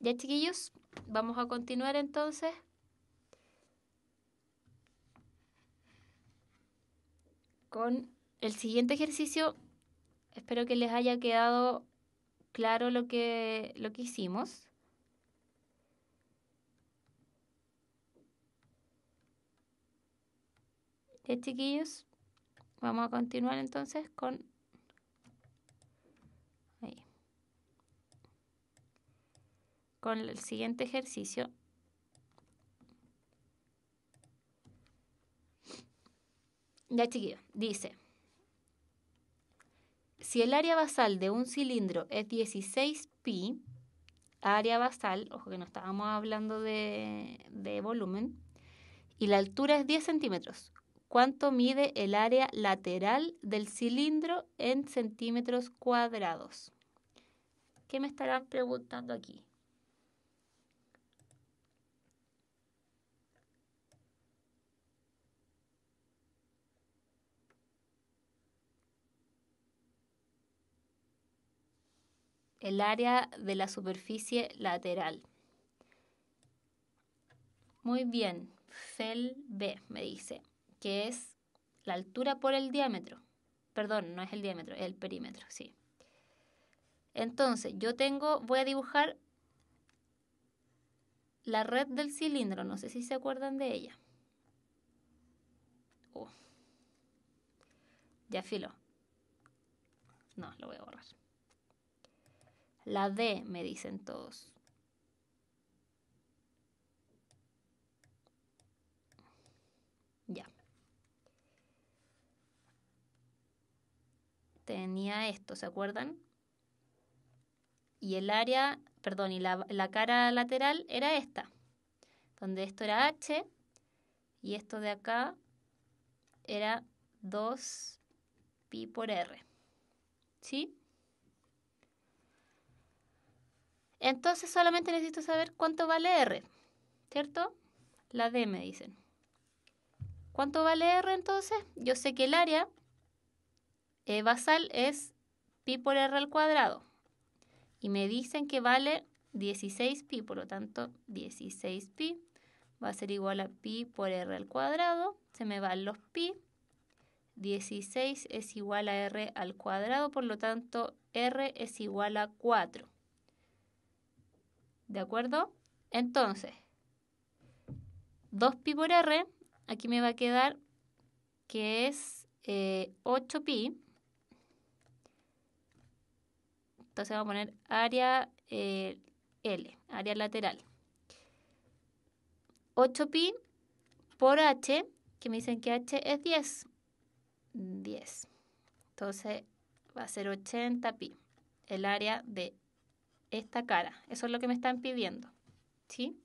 Ya chiquillos, vamos a continuar entonces. con el siguiente ejercicio. Espero que les haya quedado claro lo que, lo que hicimos. Ya, chiquillos, vamos a continuar entonces con... Con el siguiente ejercicio. Ya chiquillo, dice, si el área basal de un cilindro es 16pi, área basal, ojo que no estábamos hablando de, de volumen, y la altura es 10 centímetros, ¿cuánto mide el área lateral del cilindro en centímetros cuadrados? ¿Qué me estarán preguntando aquí? el área de la superficie lateral. Muy bien, FEL B me dice, que es la altura por el diámetro. Perdón, no es el diámetro, es el perímetro, sí. Entonces, yo tengo, voy a dibujar la red del cilindro, no sé si se acuerdan de ella. Oh. Ya filo. No, lo voy a borrar. La D, me dicen todos. Ya. Tenía esto, ¿se acuerdan? Y el área, perdón, y la, cara lateral era esta, donde esto era H y esto de acá era 2pi por R. ¿Sí? Entonces solamente necesito saber cuánto vale R, ¿cierto? La D me dicen. ¿Cuánto vale R entonces? Yo sé que el área eh, basal es pi por R al cuadrado. Y me dicen que vale 16 pi, por lo tanto 16 pi va a ser igual a pi por r al cuadrado, se me van los pi, 16 es igual a r al cuadrado, por lo tanto r es igual a 4. ¿De acuerdo? Entonces, 2pi por r, aquí me va a quedar que es 8pi. Eh, Entonces vamos a poner área eh, L, área lateral. 8pi por h, que me dicen que h es 10. 10. Entonces va a ser 80pi, el área de esta cara. Eso es lo que me están pidiendo. ¿Sí?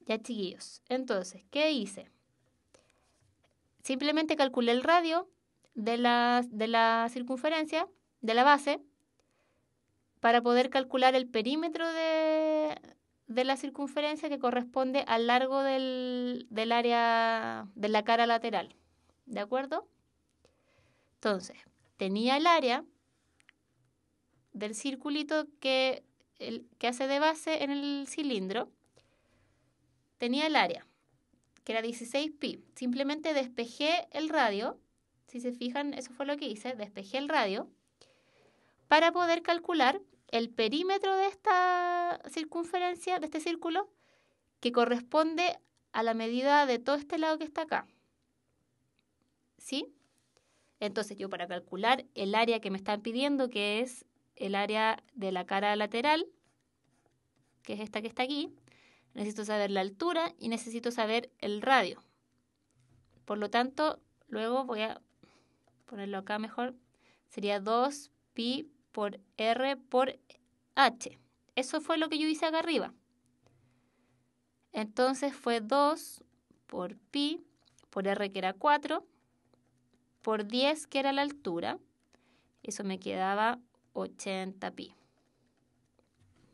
Ya chiquillos. Entonces, ¿qué hice? Simplemente calculé el radio de la, circunferencia, de la base, para poder calcular el perímetro de, la circunferencia que corresponde al largo del, del área de la cara lateral. ¿De acuerdo? Entonces, tenía el área del circulito que, que hace de base en el cilindro, tenía el área, que era 16 pi. Simplemente despejé el radio, si se fijan, eso fue lo que hice, despejé el radio, para poder calcular el perímetro de esta circunferencia, de este círculo, que corresponde a la medida de todo este lado que está acá. ¿Sí? Entonces yo para calcular el área que me están pidiendo, que es el área de la cara lateral, que es esta que está aquí, necesito saber la altura y necesito saber el radio. Por lo tanto, luego voy a ponerlo acá mejor, sería 2pi por r por h. Eso fue lo que yo hice acá arriba. Entonces fue 2 por pi por r que era 4 por 10, que era la altura, eso me quedaba 80 pi.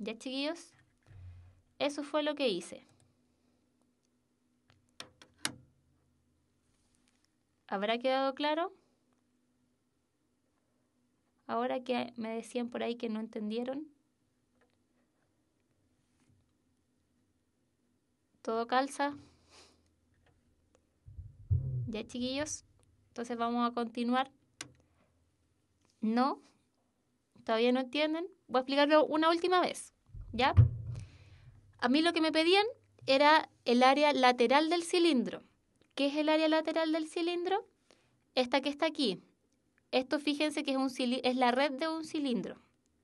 ¿Ya, chiquillos? Eso fue lo que hice. ¿Habrá quedado claro? Ahora que me decían por ahí que no entendieron. ¿Todo calza? ¿Ya, chiquillos? Entonces vamos a continuar. No, todavía no entienden. Voy a explicarlo una última vez, ¿ya? A mí lo que me pedían era el área lateral del cilindro. ¿Qué es el área lateral del cilindro? Esta que está aquí. Esto fíjense que es, un es la red de un cilindro.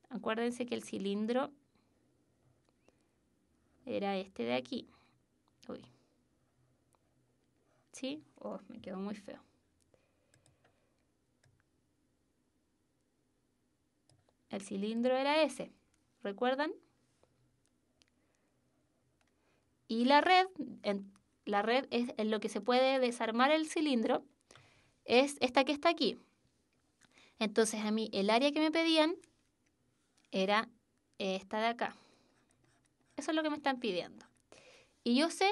Acuérdense que el cilindro era este de aquí. Uy. ¿Sí? Oh, me quedó muy feo. El cilindro era ese, ¿recuerdan? Y la red, en, la red es en lo que se puede desarmar el cilindro, es esta que está aquí. Entonces a mí el área que me pedían era esta de acá. Eso es lo que me están pidiendo. Y yo sé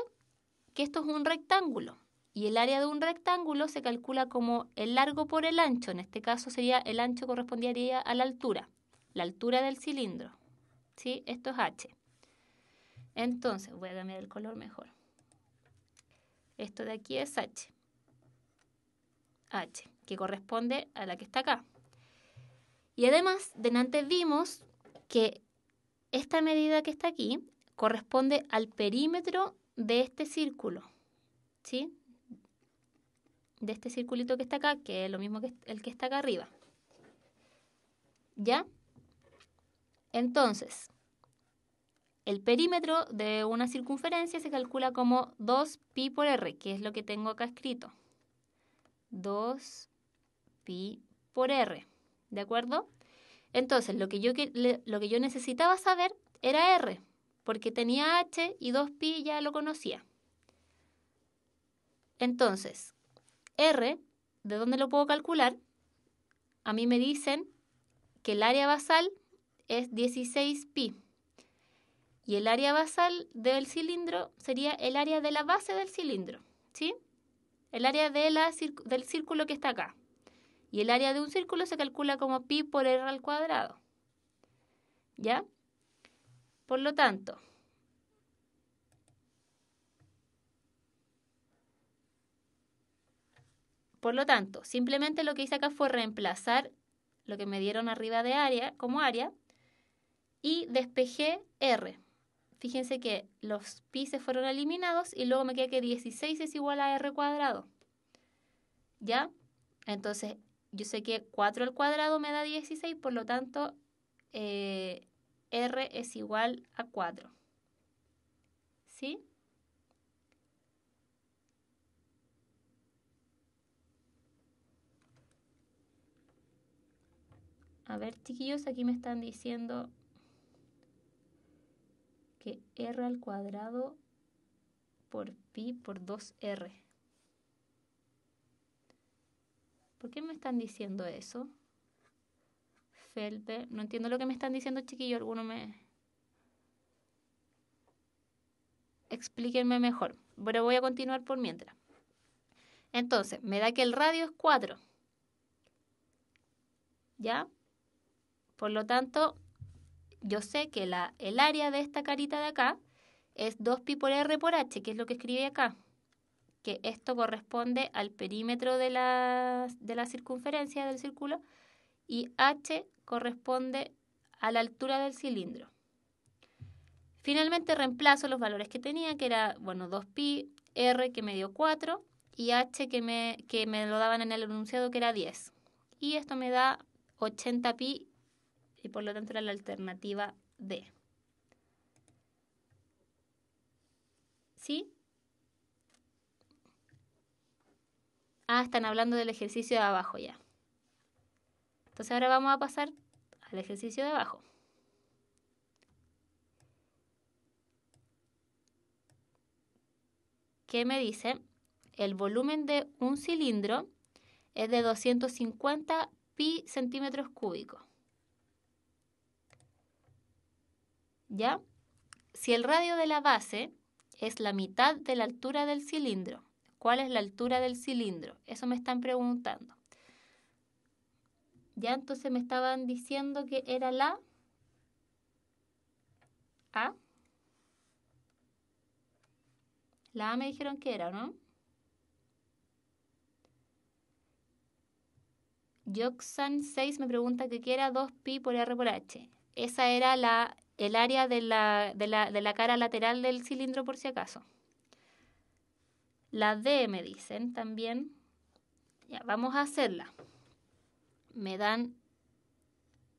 que esto es un rectángulo. Y el área de un rectángulo se calcula como el largo por el ancho. En este caso sería el ancho correspondería a la altura la altura del cilindro. ¿Sí? Esto es H. Entonces, voy a cambiar el color mejor. Esto de aquí es H. H, que corresponde a la que está acá. Y además, delante vimos que esta medida que está aquí corresponde al perímetro de este círculo. ¿Sí? De este circulito que está acá, que es lo mismo que el que está acá arriba. ¿Ya? Entonces, el perímetro de una circunferencia se calcula como 2pi por r, que es lo que tengo acá escrito. 2pi por r, ¿de acuerdo? Entonces, lo que yo, lo que yo necesitaba saber era r, porque tenía h y 2pi ya lo conocía. Entonces, r, ¿de dónde lo puedo calcular? A mí me dicen que el área basal es 16 pi. Y el área basal del cilindro sería el área de la base del cilindro, ¿sí? El área de la, del círculo que está acá. Y el área de un círculo se calcula como pi por r al cuadrado. ¿Ya? Por lo tanto, por lo tanto, simplemente lo que hice acá fue reemplazar lo que me dieron arriba de área como área y despejé R. Fíjense que los pi fueron eliminados y luego me queda que 16 es igual a R cuadrado. ¿Ya? Entonces, yo sé que 4 al cuadrado me da 16, por lo tanto, eh, R es igual a 4. ¿Sí? A ver, chiquillos, aquí me están diciendo que r al cuadrado por pi por 2r. ¿Por qué me están diciendo eso? felpe no entiendo lo que me están diciendo, chiquillo, alguno me... Explíquenme mejor, pero voy a continuar por mientras. Entonces, me da que el radio es 4. ¿Ya? Por lo tanto, yo sé que la, el área de esta carita de acá es 2 pi por r por h, que es lo que escribe acá, que esto corresponde al perímetro de la, de la circunferencia del círculo y h corresponde a la altura del cilindro. Finalmente reemplazo los valores que tenía, que era, bueno, 2pi, r que me dio 4 y h que me, que me lo daban en el enunciado que era 10. Y esto me da 80pi y por lo tanto era la alternativa D. ¿Sí? Ah, están hablando del ejercicio de abajo ya. Entonces ahora vamos a pasar al ejercicio de abajo. ¿Qué me dice? El volumen de un cilindro es de 250 pi centímetros cúbicos. ¿Ya? Si el radio de la base es la mitad de la altura del cilindro, ¿cuál es la altura del cilindro? Eso me están preguntando. Ya entonces me estaban diciendo que era la A. La A me dijeron que era, ¿no? Joxan 6 me pregunta que qué era 2pi por R por H. Esa era la el área de la, de la, de la cara lateral del cilindro por si acaso. La D me dicen también. Ya, vamos a hacerla. Me dan,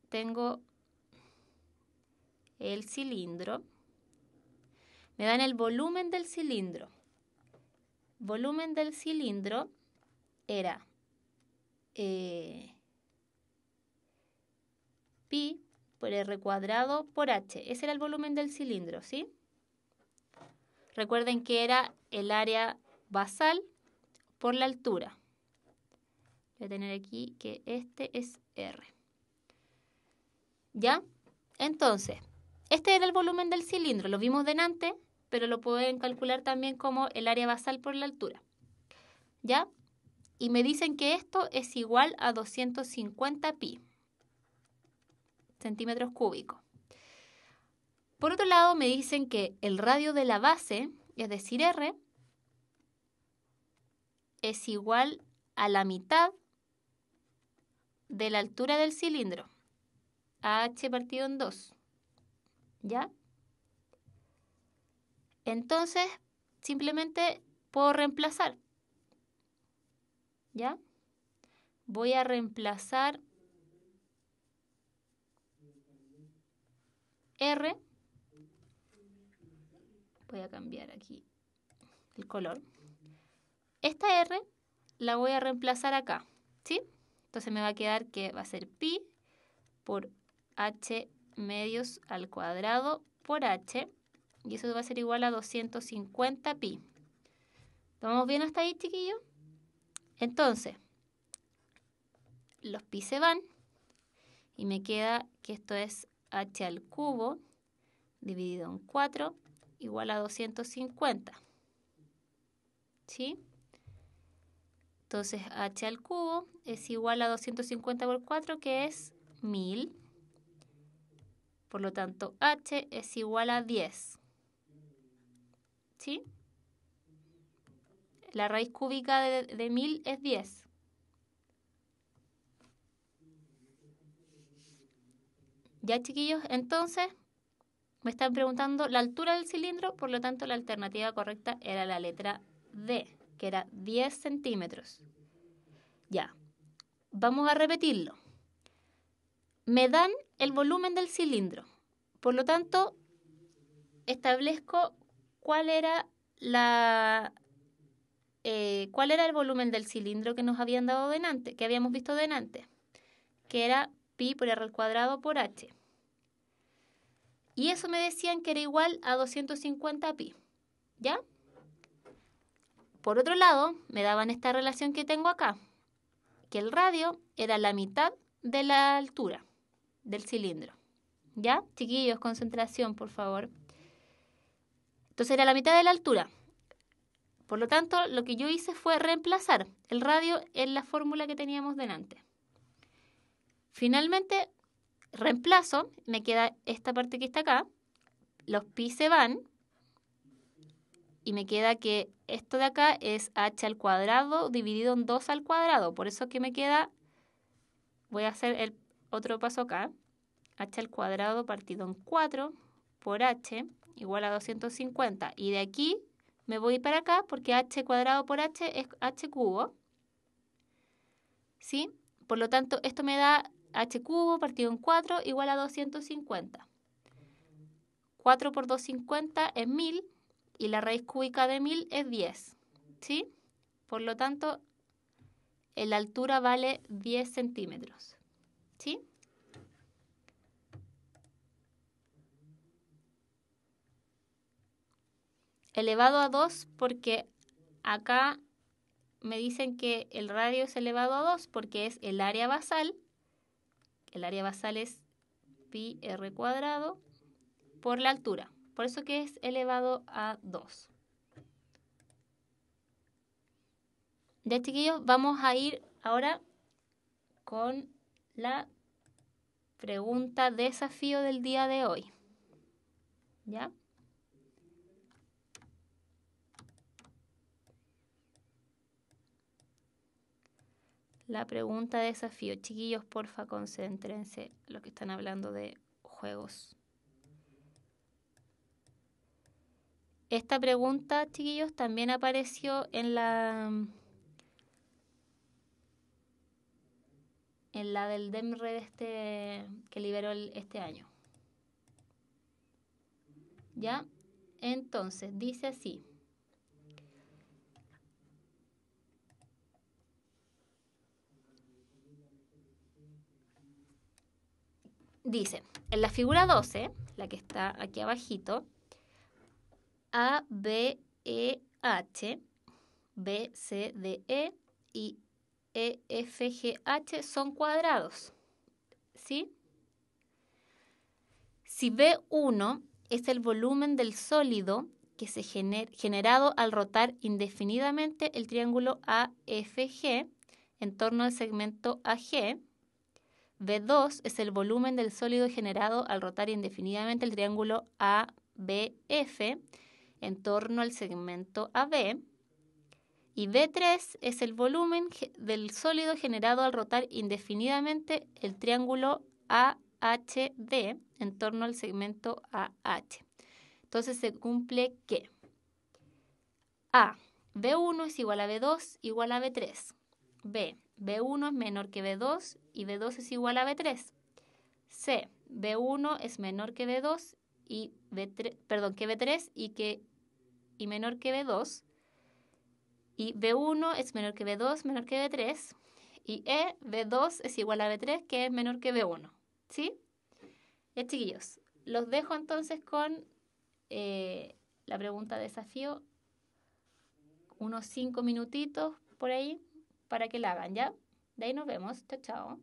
tengo el cilindro. Me dan el volumen del cilindro. Volumen del cilindro era eh, pi por R cuadrado por H. Ese era el volumen del cilindro, ¿sí? Recuerden que era el área basal por la altura. Voy a tener aquí que este es R. ¿Ya? Entonces, este era el volumen del cilindro, lo vimos delante, pero lo pueden calcular también como el área basal por la altura. ¿Ya? Y me dicen que esto es igual a 250 pi centímetros cúbicos. Por otro lado, me dicen que el radio de la base, es decir, R, es igual a la mitad de la altura del cilindro, H partido en 2. ¿Ya? Entonces, simplemente puedo reemplazar. ¿Ya? Voy a reemplazar R. Voy a cambiar aquí el color. Esta R la voy a reemplazar acá, ¿sí? Entonces me va a quedar que va a ser pi por h medios al cuadrado por h. Y eso va a ser igual a 250 pi. ¿Estamos bien hasta ahí, chiquillo? Entonces, los pi se van y me queda que esto es h al cubo dividido en 4 igual a 250. ¿Sí? Entonces h al cubo es igual a 250 por 4 que es 1000. Por lo tanto, h es igual a 10. ¿Sí? La raíz cúbica de, de 1000 es 10. Ya, chiquillos, entonces me están preguntando la altura del cilindro, por lo tanto la alternativa correcta era la letra D, que era 10 centímetros. Ya, vamos a repetirlo. Me dan el volumen del cilindro, por lo tanto establezco cuál era la, eh, cuál era el volumen del cilindro que nos habían dado delante, que habíamos visto delante, que era pi por r al cuadrado por h. Y eso me decían que era igual a 250 pi. ¿Ya? Por otro lado, me daban esta relación que tengo acá, que el radio era la mitad de la altura del cilindro. ¿Ya? Chiquillos, concentración, por favor. Entonces era la mitad de la altura. Por lo tanto, lo que yo hice fue reemplazar el radio en la fórmula que teníamos delante. Finalmente, reemplazo, me queda esta parte que está acá, los pi se van, y me queda que esto de acá es h al cuadrado dividido en 2 al cuadrado, por eso que me queda, voy a hacer el otro paso acá, h al cuadrado partido en 4 por h igual a 250, y de aquí me voy para acá porque h cuadrado por h es h cubo, ¿sí? Por lo tanto, esto me da h cubo partido en 4 igual a 250. 4 por 250 es 1000 y la raíz cúbica de 1000 es 10. ¿sí? Por lo tanto, la altura vale 10 centímetros. ¿sí? Elevado a 2 porque acá me dicen que el radio es elevado a 2 porque es el área basal el área basal es pi r cuadrado por la altura. Por eso que es elevado a 2. Ya chiquillos, vamos a ir ahora con la pregunta desafío del día de hoy. ¿Ya? la pregunta de desafío. Chiquillos, porfa, concéntrense los que están hablando de juegos. Esta pregunta, chiquillos, también apareció en la en la del DEMRED este que liberó este año. ¿Ya? Entonces, dice así. Dice, en la figura 12, la que está aquí abajito, A, B, E, H, B, C, D, E y E, F, G, H son cuadrados. ¿Sí? Si B1 es el volumen del sólido que se generado al rotar indefinidamente el triángulo AFG en torno al segmento AG, V2 es el volumen del sólido generado al rotar indefinidamente el triángulo ABF en torno al segmento AB. Y b 3 es el volumen del sólido generado al rotar indefinidamente el triángulo AHD en torno al segmento AH. Entonces se cumple que A, B1 es igual a B2 igual a B3. B, B1 es menor que B2 y B2 es igual a B3. C. B1 es menor que B2 y B3, perdón, que B3 y que y menor que B2. Y B1 es menor que B2, menor que B3. Y E, B2 es igual a B3, que es menor que B1. ¿Sí? Ya chiquillos, los dejo entonces con eh, la pregunta de desafío. Unos cinco minutitos por ahí para que la hagan, ¿ya? De ahí nos vemos. Chao, chao.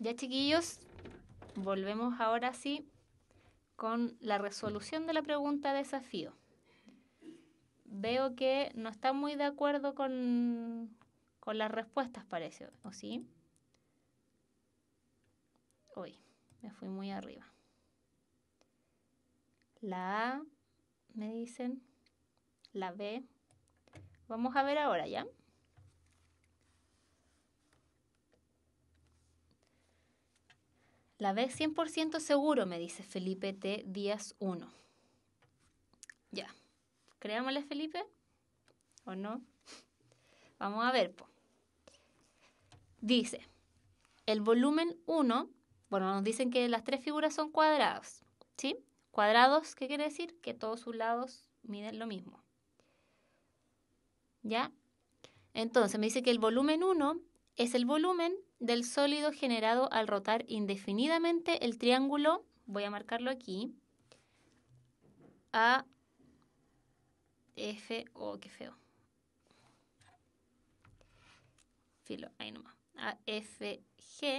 Ya chiquillos, volvemos ahora sí con la resolución de la pregunta desafío. Veo que no está muy de acuerdo con, con las respuestas, parece, ¿o sí? Uy, me fui muy arriba. La A, me dicen, la B. Vamos a ver ahora, ¿ya? La ves 100% seguro, me dice Felipe T. Díaz 1. Ya. ¿Creámosle, Felipe? ¿O no? Vamos a ver. Dice, el volumen 1, bueno, nos dicen que las tres figuras son cuadrados, ¿sí? Cuadrados, ¿qué quiere decir? Que todos sus lados miden lo mismo. ¿Ya? Entonces me dice que el volumen 1 es el volumen del sólido generado al rotar indefinidamente el triángulo, voy a marcarlo aquí, A, F, oh, qué feo. Filo, F,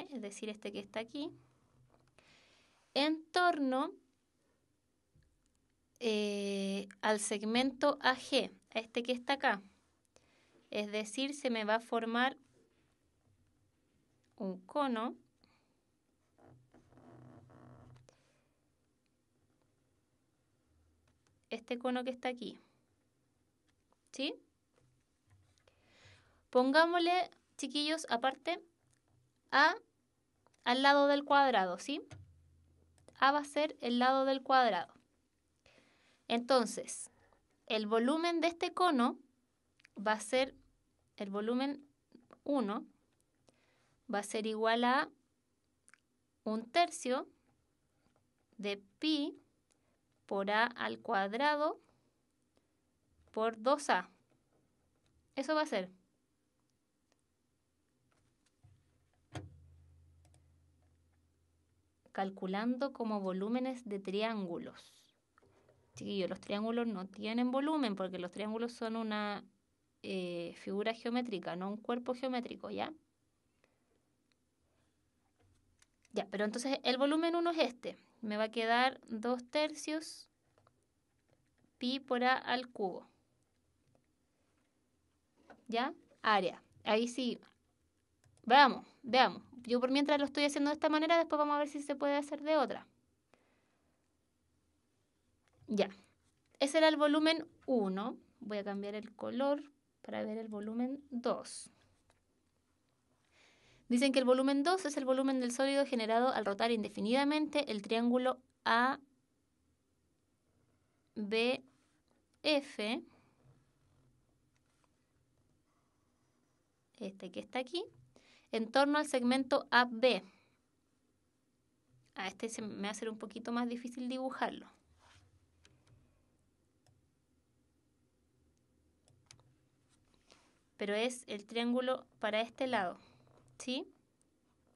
es decir, este que está aquí, en torno eh, al segmento AG, a este que está acá. Es decir, se me va a formar un cono. Este cono que está aquí. ¿Sí? Pongámosle, chiquillos, aparte, A al lado del cuadrado, ¿sí? A va a ser el lado del cuadrado. Entonces, el volumen de este cono va a ser el volumen 1 va a ser igual a un tercio de pi por a al cuadrado por 2a. Eso va a ser. Calculando como volúmenes de triángulos. Chiquillos, los triángulos no tienen volumen porque los triángulos son una eh, figura geométrica, no un cuerpo geométrico, ¿ya? Ya, pero entonces el volumen 1 es este. Me va a quedar 2 tercios pi por a al cubo. ¿Ya? Área. Ahí sí. Veamos, veamos. Yo por mientras lo estoy haciendo de esta manera, después vamos a ver si se puede hacer de otra. Ya. Ese era el volumen 1. Voy a cambiar el color para ver el volumen 2. Dicen que el volumen 2 es el volumen del sólido generado al rotar indefinidamente el triángulo ABF, este que está aquí, en torno al segmento AB. A este se me va a ser un poquito más difícil dibujarlo. Pero es el triángulo para este lado. ¿sí?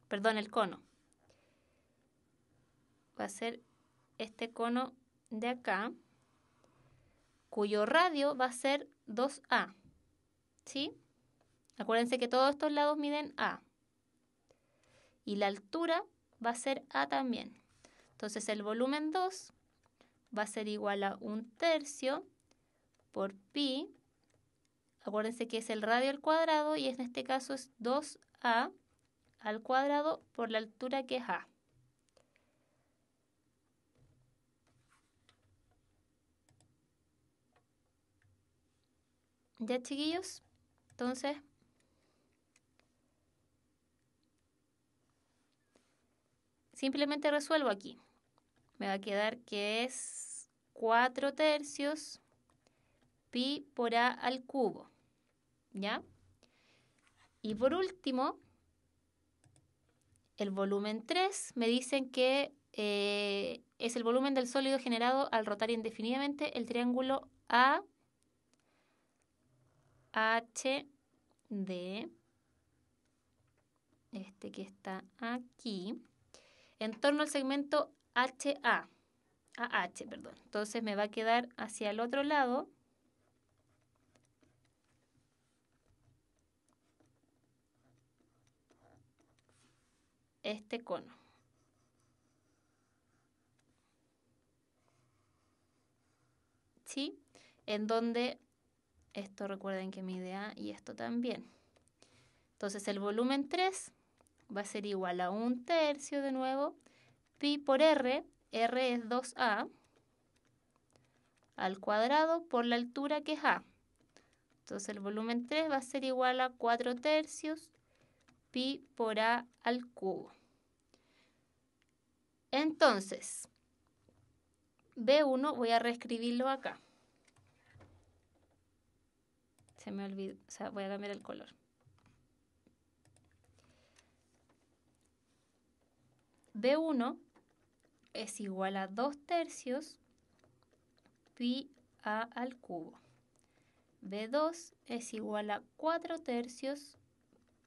Perdón, el cono. Va a ser este cono de acá, cuyo radio va a ser 2A, ¿sí? Acuérdense que todos estos lados miden A. Y la altura va a ser A también. Entonces el volumen 2 va a ser igual a un tercio por pi. Acuérdense que es el radio al cuadrado y en este caso es 2 a a al cuadrado por la altura que es a. ¿Ya chiquillos? Entonces, simplemente resuelvo aquí. Me va a quedar que es 4 tercios pi por a al cubo. ¿Ya? Y por último, el volumen 3 me dicen que eh, es el volumen del sólido generado al rotar indefinidamente el triángulo A, H, D, este que está aquí, en torno al segmento HA, AH, perdón. Entonces me va a quedar hacia el otro lado este cono. ¿Sí? En donde esto recuerden que mi idea y esto también. Entonces el volumen 3 va a ser igual a un tercio de nuevo, pi por r, r es 2a, al cuadrado por la altura que es a. Entonces el volumen 3 va a ser igual a 4 tercios pi por a al cubo. Entonces, B1 voy a reescribirlo acá. Se me olvidó, o sea, voy a cambiar el color. B1 es igual a 2 tercios pi a al cubo. B2 es igual a 4 tercios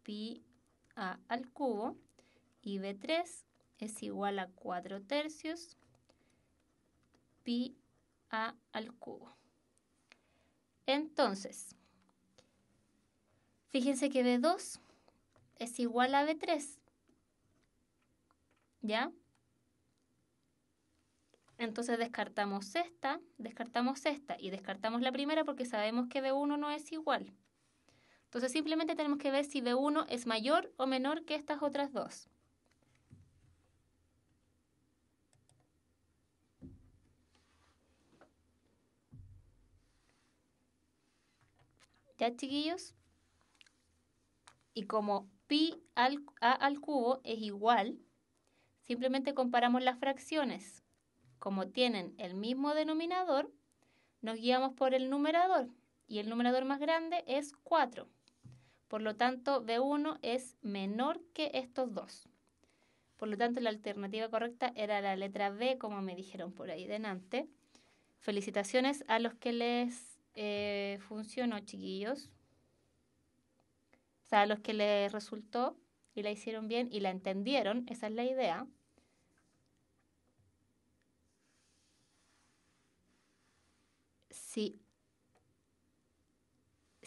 pi a a al cubo y B3 es igual a 4 tercios pi a al cubo. Entonces, fíjense que B2 es igual a B3. ¿Ya? Entonces descartamos esta, descartamos esta y descartamos la primera porque sabemos que B1 no es igual. Entonces simplemente tenemos que ver si B1 es mayor o menor que estas otras dos. ¿Ya, chiquillos? Y como pi a al cubo es igual, simplemente comparamos las fracciones. Como tienen el mismo denominador, nos guiamos por el numerador. Y el numerador más grande es 4. Por lo tanto, B1 es menor que estos dos. Por lo tanto, la alternativa correcta era la letra B, como me dijeron por ahí delante. Felicitaciones a los que les eh, funcionó, chiquillos. O sea, a los que les resultó y la hicieron bien y la entendieron, esa es la idea. Si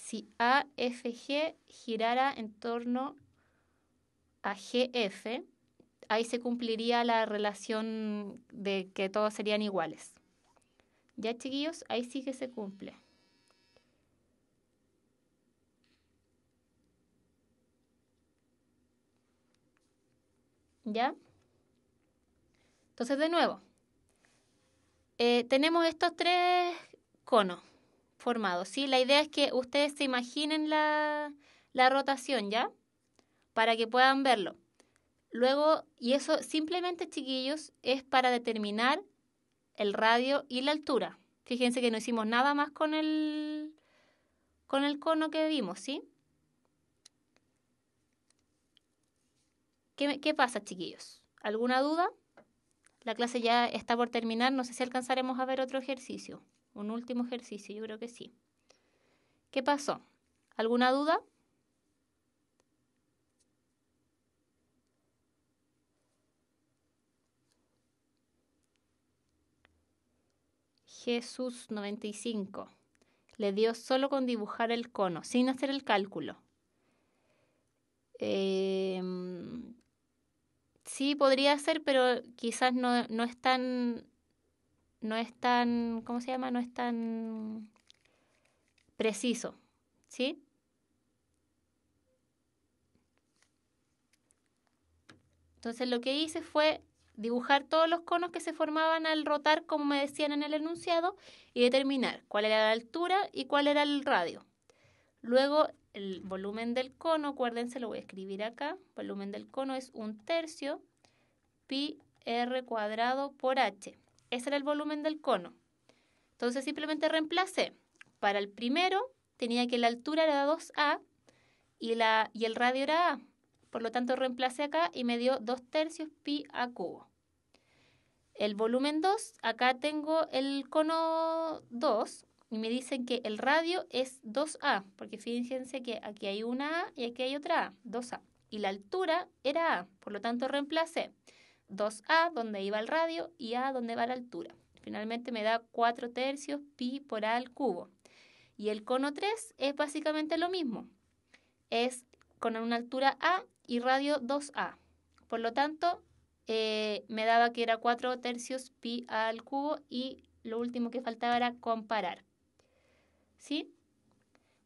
si AFG girara en torno a GF, ahí se cumpliría la relación de que todos serían iguales. Ya chiquillos, ahí sí que se cumple. ¿Ya? Entonces, de nuevo, eh, tenemos estos tres conos formado, ¿sí? La idea es que ustedes se imaginen la, la rotación, ¿ya? Para que puedan verlo. Luego, y eso simplemente, chiquillos, es para determinar el radio y la altura. Fíjense que no hicimos nada más con el, con el cono que vimos, ¿sí? ¿Qué, ¿Qué pasa, chiquillos? ¿Alguna duda? La clase ya está por terminar, no sé si alcanzaremos a ver otro ejercicio. Un último ejercicio, yo creo que sí. ¿Qué pasó? ¿Alguna duda? Jesús 95 le dio solo con dibujar el cono, sin hacer el cálculo. Em, sí, podría ser, pero quizás no, no es tan no es tan, ¿cómo se llama? No es tan preciso, ¿sí? Entonces lo que hice fue dibujar todos los conos que se formaban al rotar, como me decían en el enunciado, y determinar cuál era la altura y cuál era el radio. Luego el volumen del cono, acuérdense, lo voy a escribir acá, volumen del cono es un tercio pi r cuadrado por h. Ese era el volumen del cono. Entonces simplemente reemplacé. Para el primero tenía que la altura era 2A y, y el radio era A. Por lo tanto reemplacé acá y me dio 2 tercios pi a cubo. El volumen 2, acá tengo el cono 2 y me dicen que el radio es 2A, porque fíjense que aquí hay una A y aquí hay otra A, 2A. Y la altura era A, por lo tanto reemplacé. 2A, donde iba el radio, y A, donde va la altura. Finalmente me da 4 tercios pi por A al cubo. Y el cono 3 es básicamente lo mismo. Es con una altura A y radio 2A. Por lo tanto, eh, me daba que era 4 tercios pi A al cubo y lo último que faltaba era comparar. ¿Sí?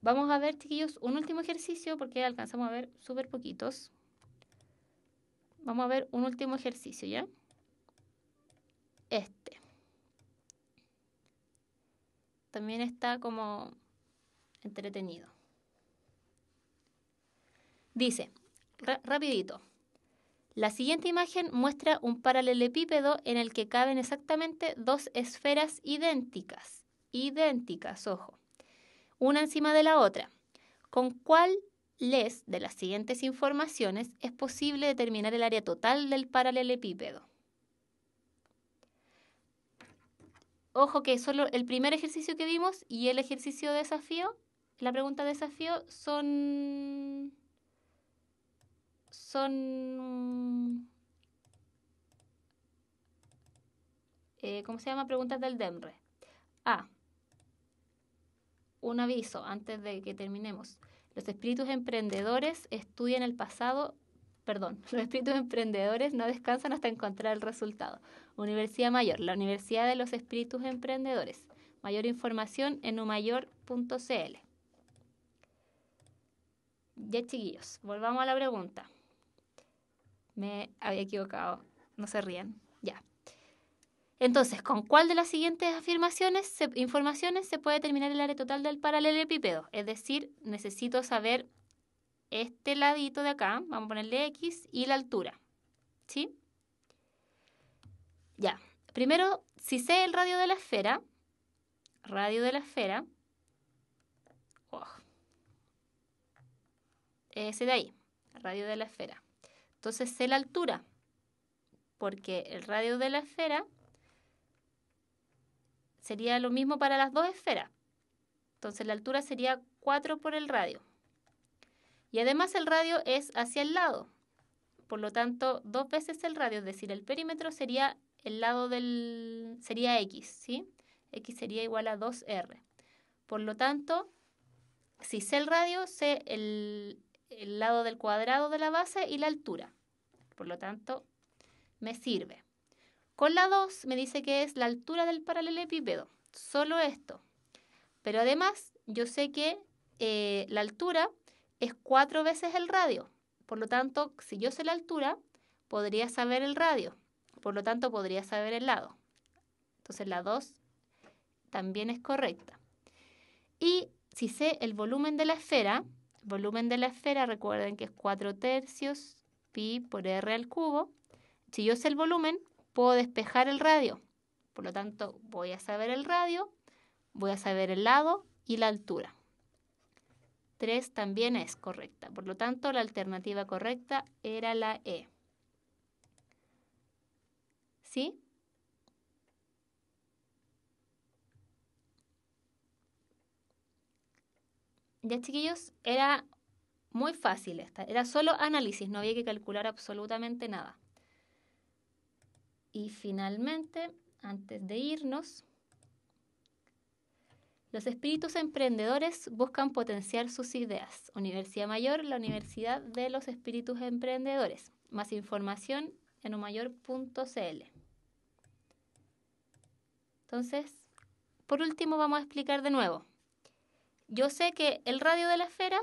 Vamos a ver, chiquillos, un último ejercicio porque alcanzamos a ver súper poquitos. Vamos a ver un último ejercicio, ¿ya? Este. También está como entretenido. Dice, rapidito. La siguiente imagen muestra un paralelepípedo en el que caben exactamente dos esferas idénticas, idénticas, ojo, una encima de la otra. ¿Con cuál les de las siguientes informaciones es posible determinar el área total del paralelepípedo. Ojo que solo el primer ejercicio que vimos y el ejercicio de desafío, la pregunta de desafío son son eh, ¿cómo se llama? Preguntas del DEMRE. Ah, un aviso antes de que terminemos. Los espíritus emprendedores estudian el pasado, perdón, los espíritus emprendedores no descansan hasta encontrar el resultado. Universidad Mayor, la Universidad de los Espíritus Emprendedores. Mayor información en umayor.cl. Ya chiquillos, volvamos a la pregunta. Me había equivocado, no se rían. Ya. Entonces, ¿con cuál de las siguientes afirmaciones, informaciones se puede determinar el área total del paralelepípedo? Es decir, necesito saber este ladito de acá, vamos a ponerle X, y la altura. ¿Sí? Ya. Primero, si sé el radio de la esfera, radio de la esfera, ese de ahí, radio de la esfera. Entonces sé la altura, porque el radio de la esfera Sería lo mismo para las dos esferas. Entonces la altura sería 4 por el radio. Y además el radio es hacia el lado. Por lo tanto, dos veces el radio, es decir, el perímetro sería el lado del sería x, ¿sí? X sería igual a 2r. Por lo tanto, si sé el radio, sé el, el lado del cuadrado de la base y la altura. Por lo tanto, me sirve. Con la 2 me dice que es la altura del paralelepípedo, solo esto. Pero además yo sé que eh, la altura es cuatro veces el radio. Por lo tanto, si yo sé la altura, podría saber el radio. Por lo tanto, podría saber el lado. Entonces la 2 también es correcta. Y si sé el volumen de la esfera, el volumen de la esfera, recuerden que es 4 tercios pi por r al cubo. Si yo sé el volumen, puedo despejar el radio. Por lo tanto, voy a saber el radio, voy a saber el lado y la altura. 3 también es correcta. Por lo tanto, la alternativa correcta era la E. ¿Sí? Ya chiquillos, era muy fácil esta. Era solo análisis, no había que calcular absolutamente nada. Y finalmente, antes de irnos, los espíritus emprendedores buscan potenciar sus ideas. Universidad Mayor, la Universidad de los Espíritus Emprendedores. Más información en umayor.cl. Entonces, por último vamos a explicar de nuevo. Yo sé que el radio de la esfera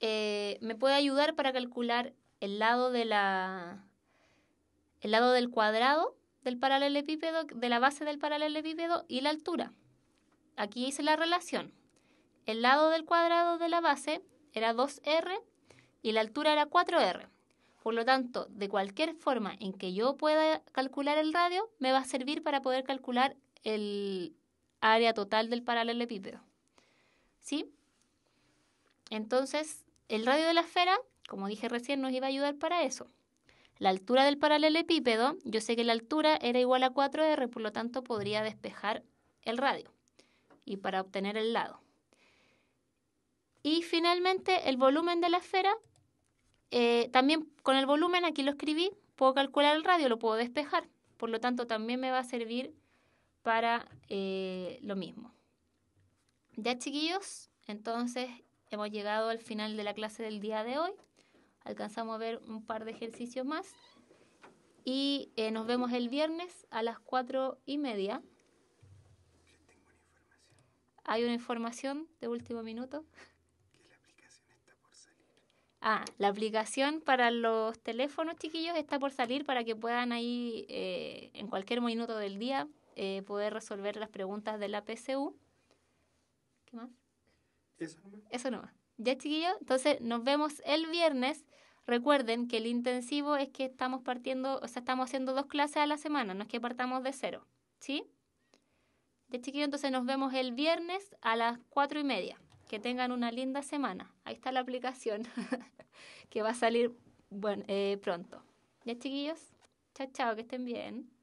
eh, me puede ayudar para calcular el lado de la, el lado del cuadrado del paralelepípedo, de la base del paralelepípedo y la altura. Aquí hice la relación. El lado del cuadrado de la base era 2r y la altura era 4r. Por lo tanto, de cualquier forma en que yo pueda calcular el radio, me va a servir para poder calcular el área total del paralelepípedo. ¿Sí? Entonces, el radio de la esfera, como dije recién, nos iba a ayudar para eso la altura del paralelepípedo, yo sé que la altura era igual a 4r, por lo tanto podría despejar el radio y para obtener el lado. Y finalmente el volumen de la esfera, eh, también con el volumen, aquí lo escribí, puedo calcular el radio, lo puedo despejar, por lo tanto también me va a servir para eh, lo mismo. Ya chiquillos, entonces hemos llegado al final de la clase del día de hoy alcanzamos a ver un par de ejercicios más. Y eh, nos vemos el viernes a las cuatro y media. Hay una información de último minuto. Que la aplicación está por salir. Ah, la aplicación para los teléfonos, chiquillos, está por salir para que puedan ahí, eh, en cualquier minuto del día, eh, poder resolver las preguntas de la PCU. ¿Qué más? Eso nomás. Eso nomás. ¿Ya, chiquillos? Entonces nos vemos el viernes. Recuerden que el intensivo es que estamos partiendo, o sea, estamos haciendo dos clases a la semana, no es que partamos de cero, ¿sí? Ya, chiquillos, entonces nos vemos el viernes a las cuatro y media. Que tengan una linda semana. Ahí está la aplicación que va a salir bueno, eh, pronto. ¿Ya, chiquillos? Chao, chao, que estén bien.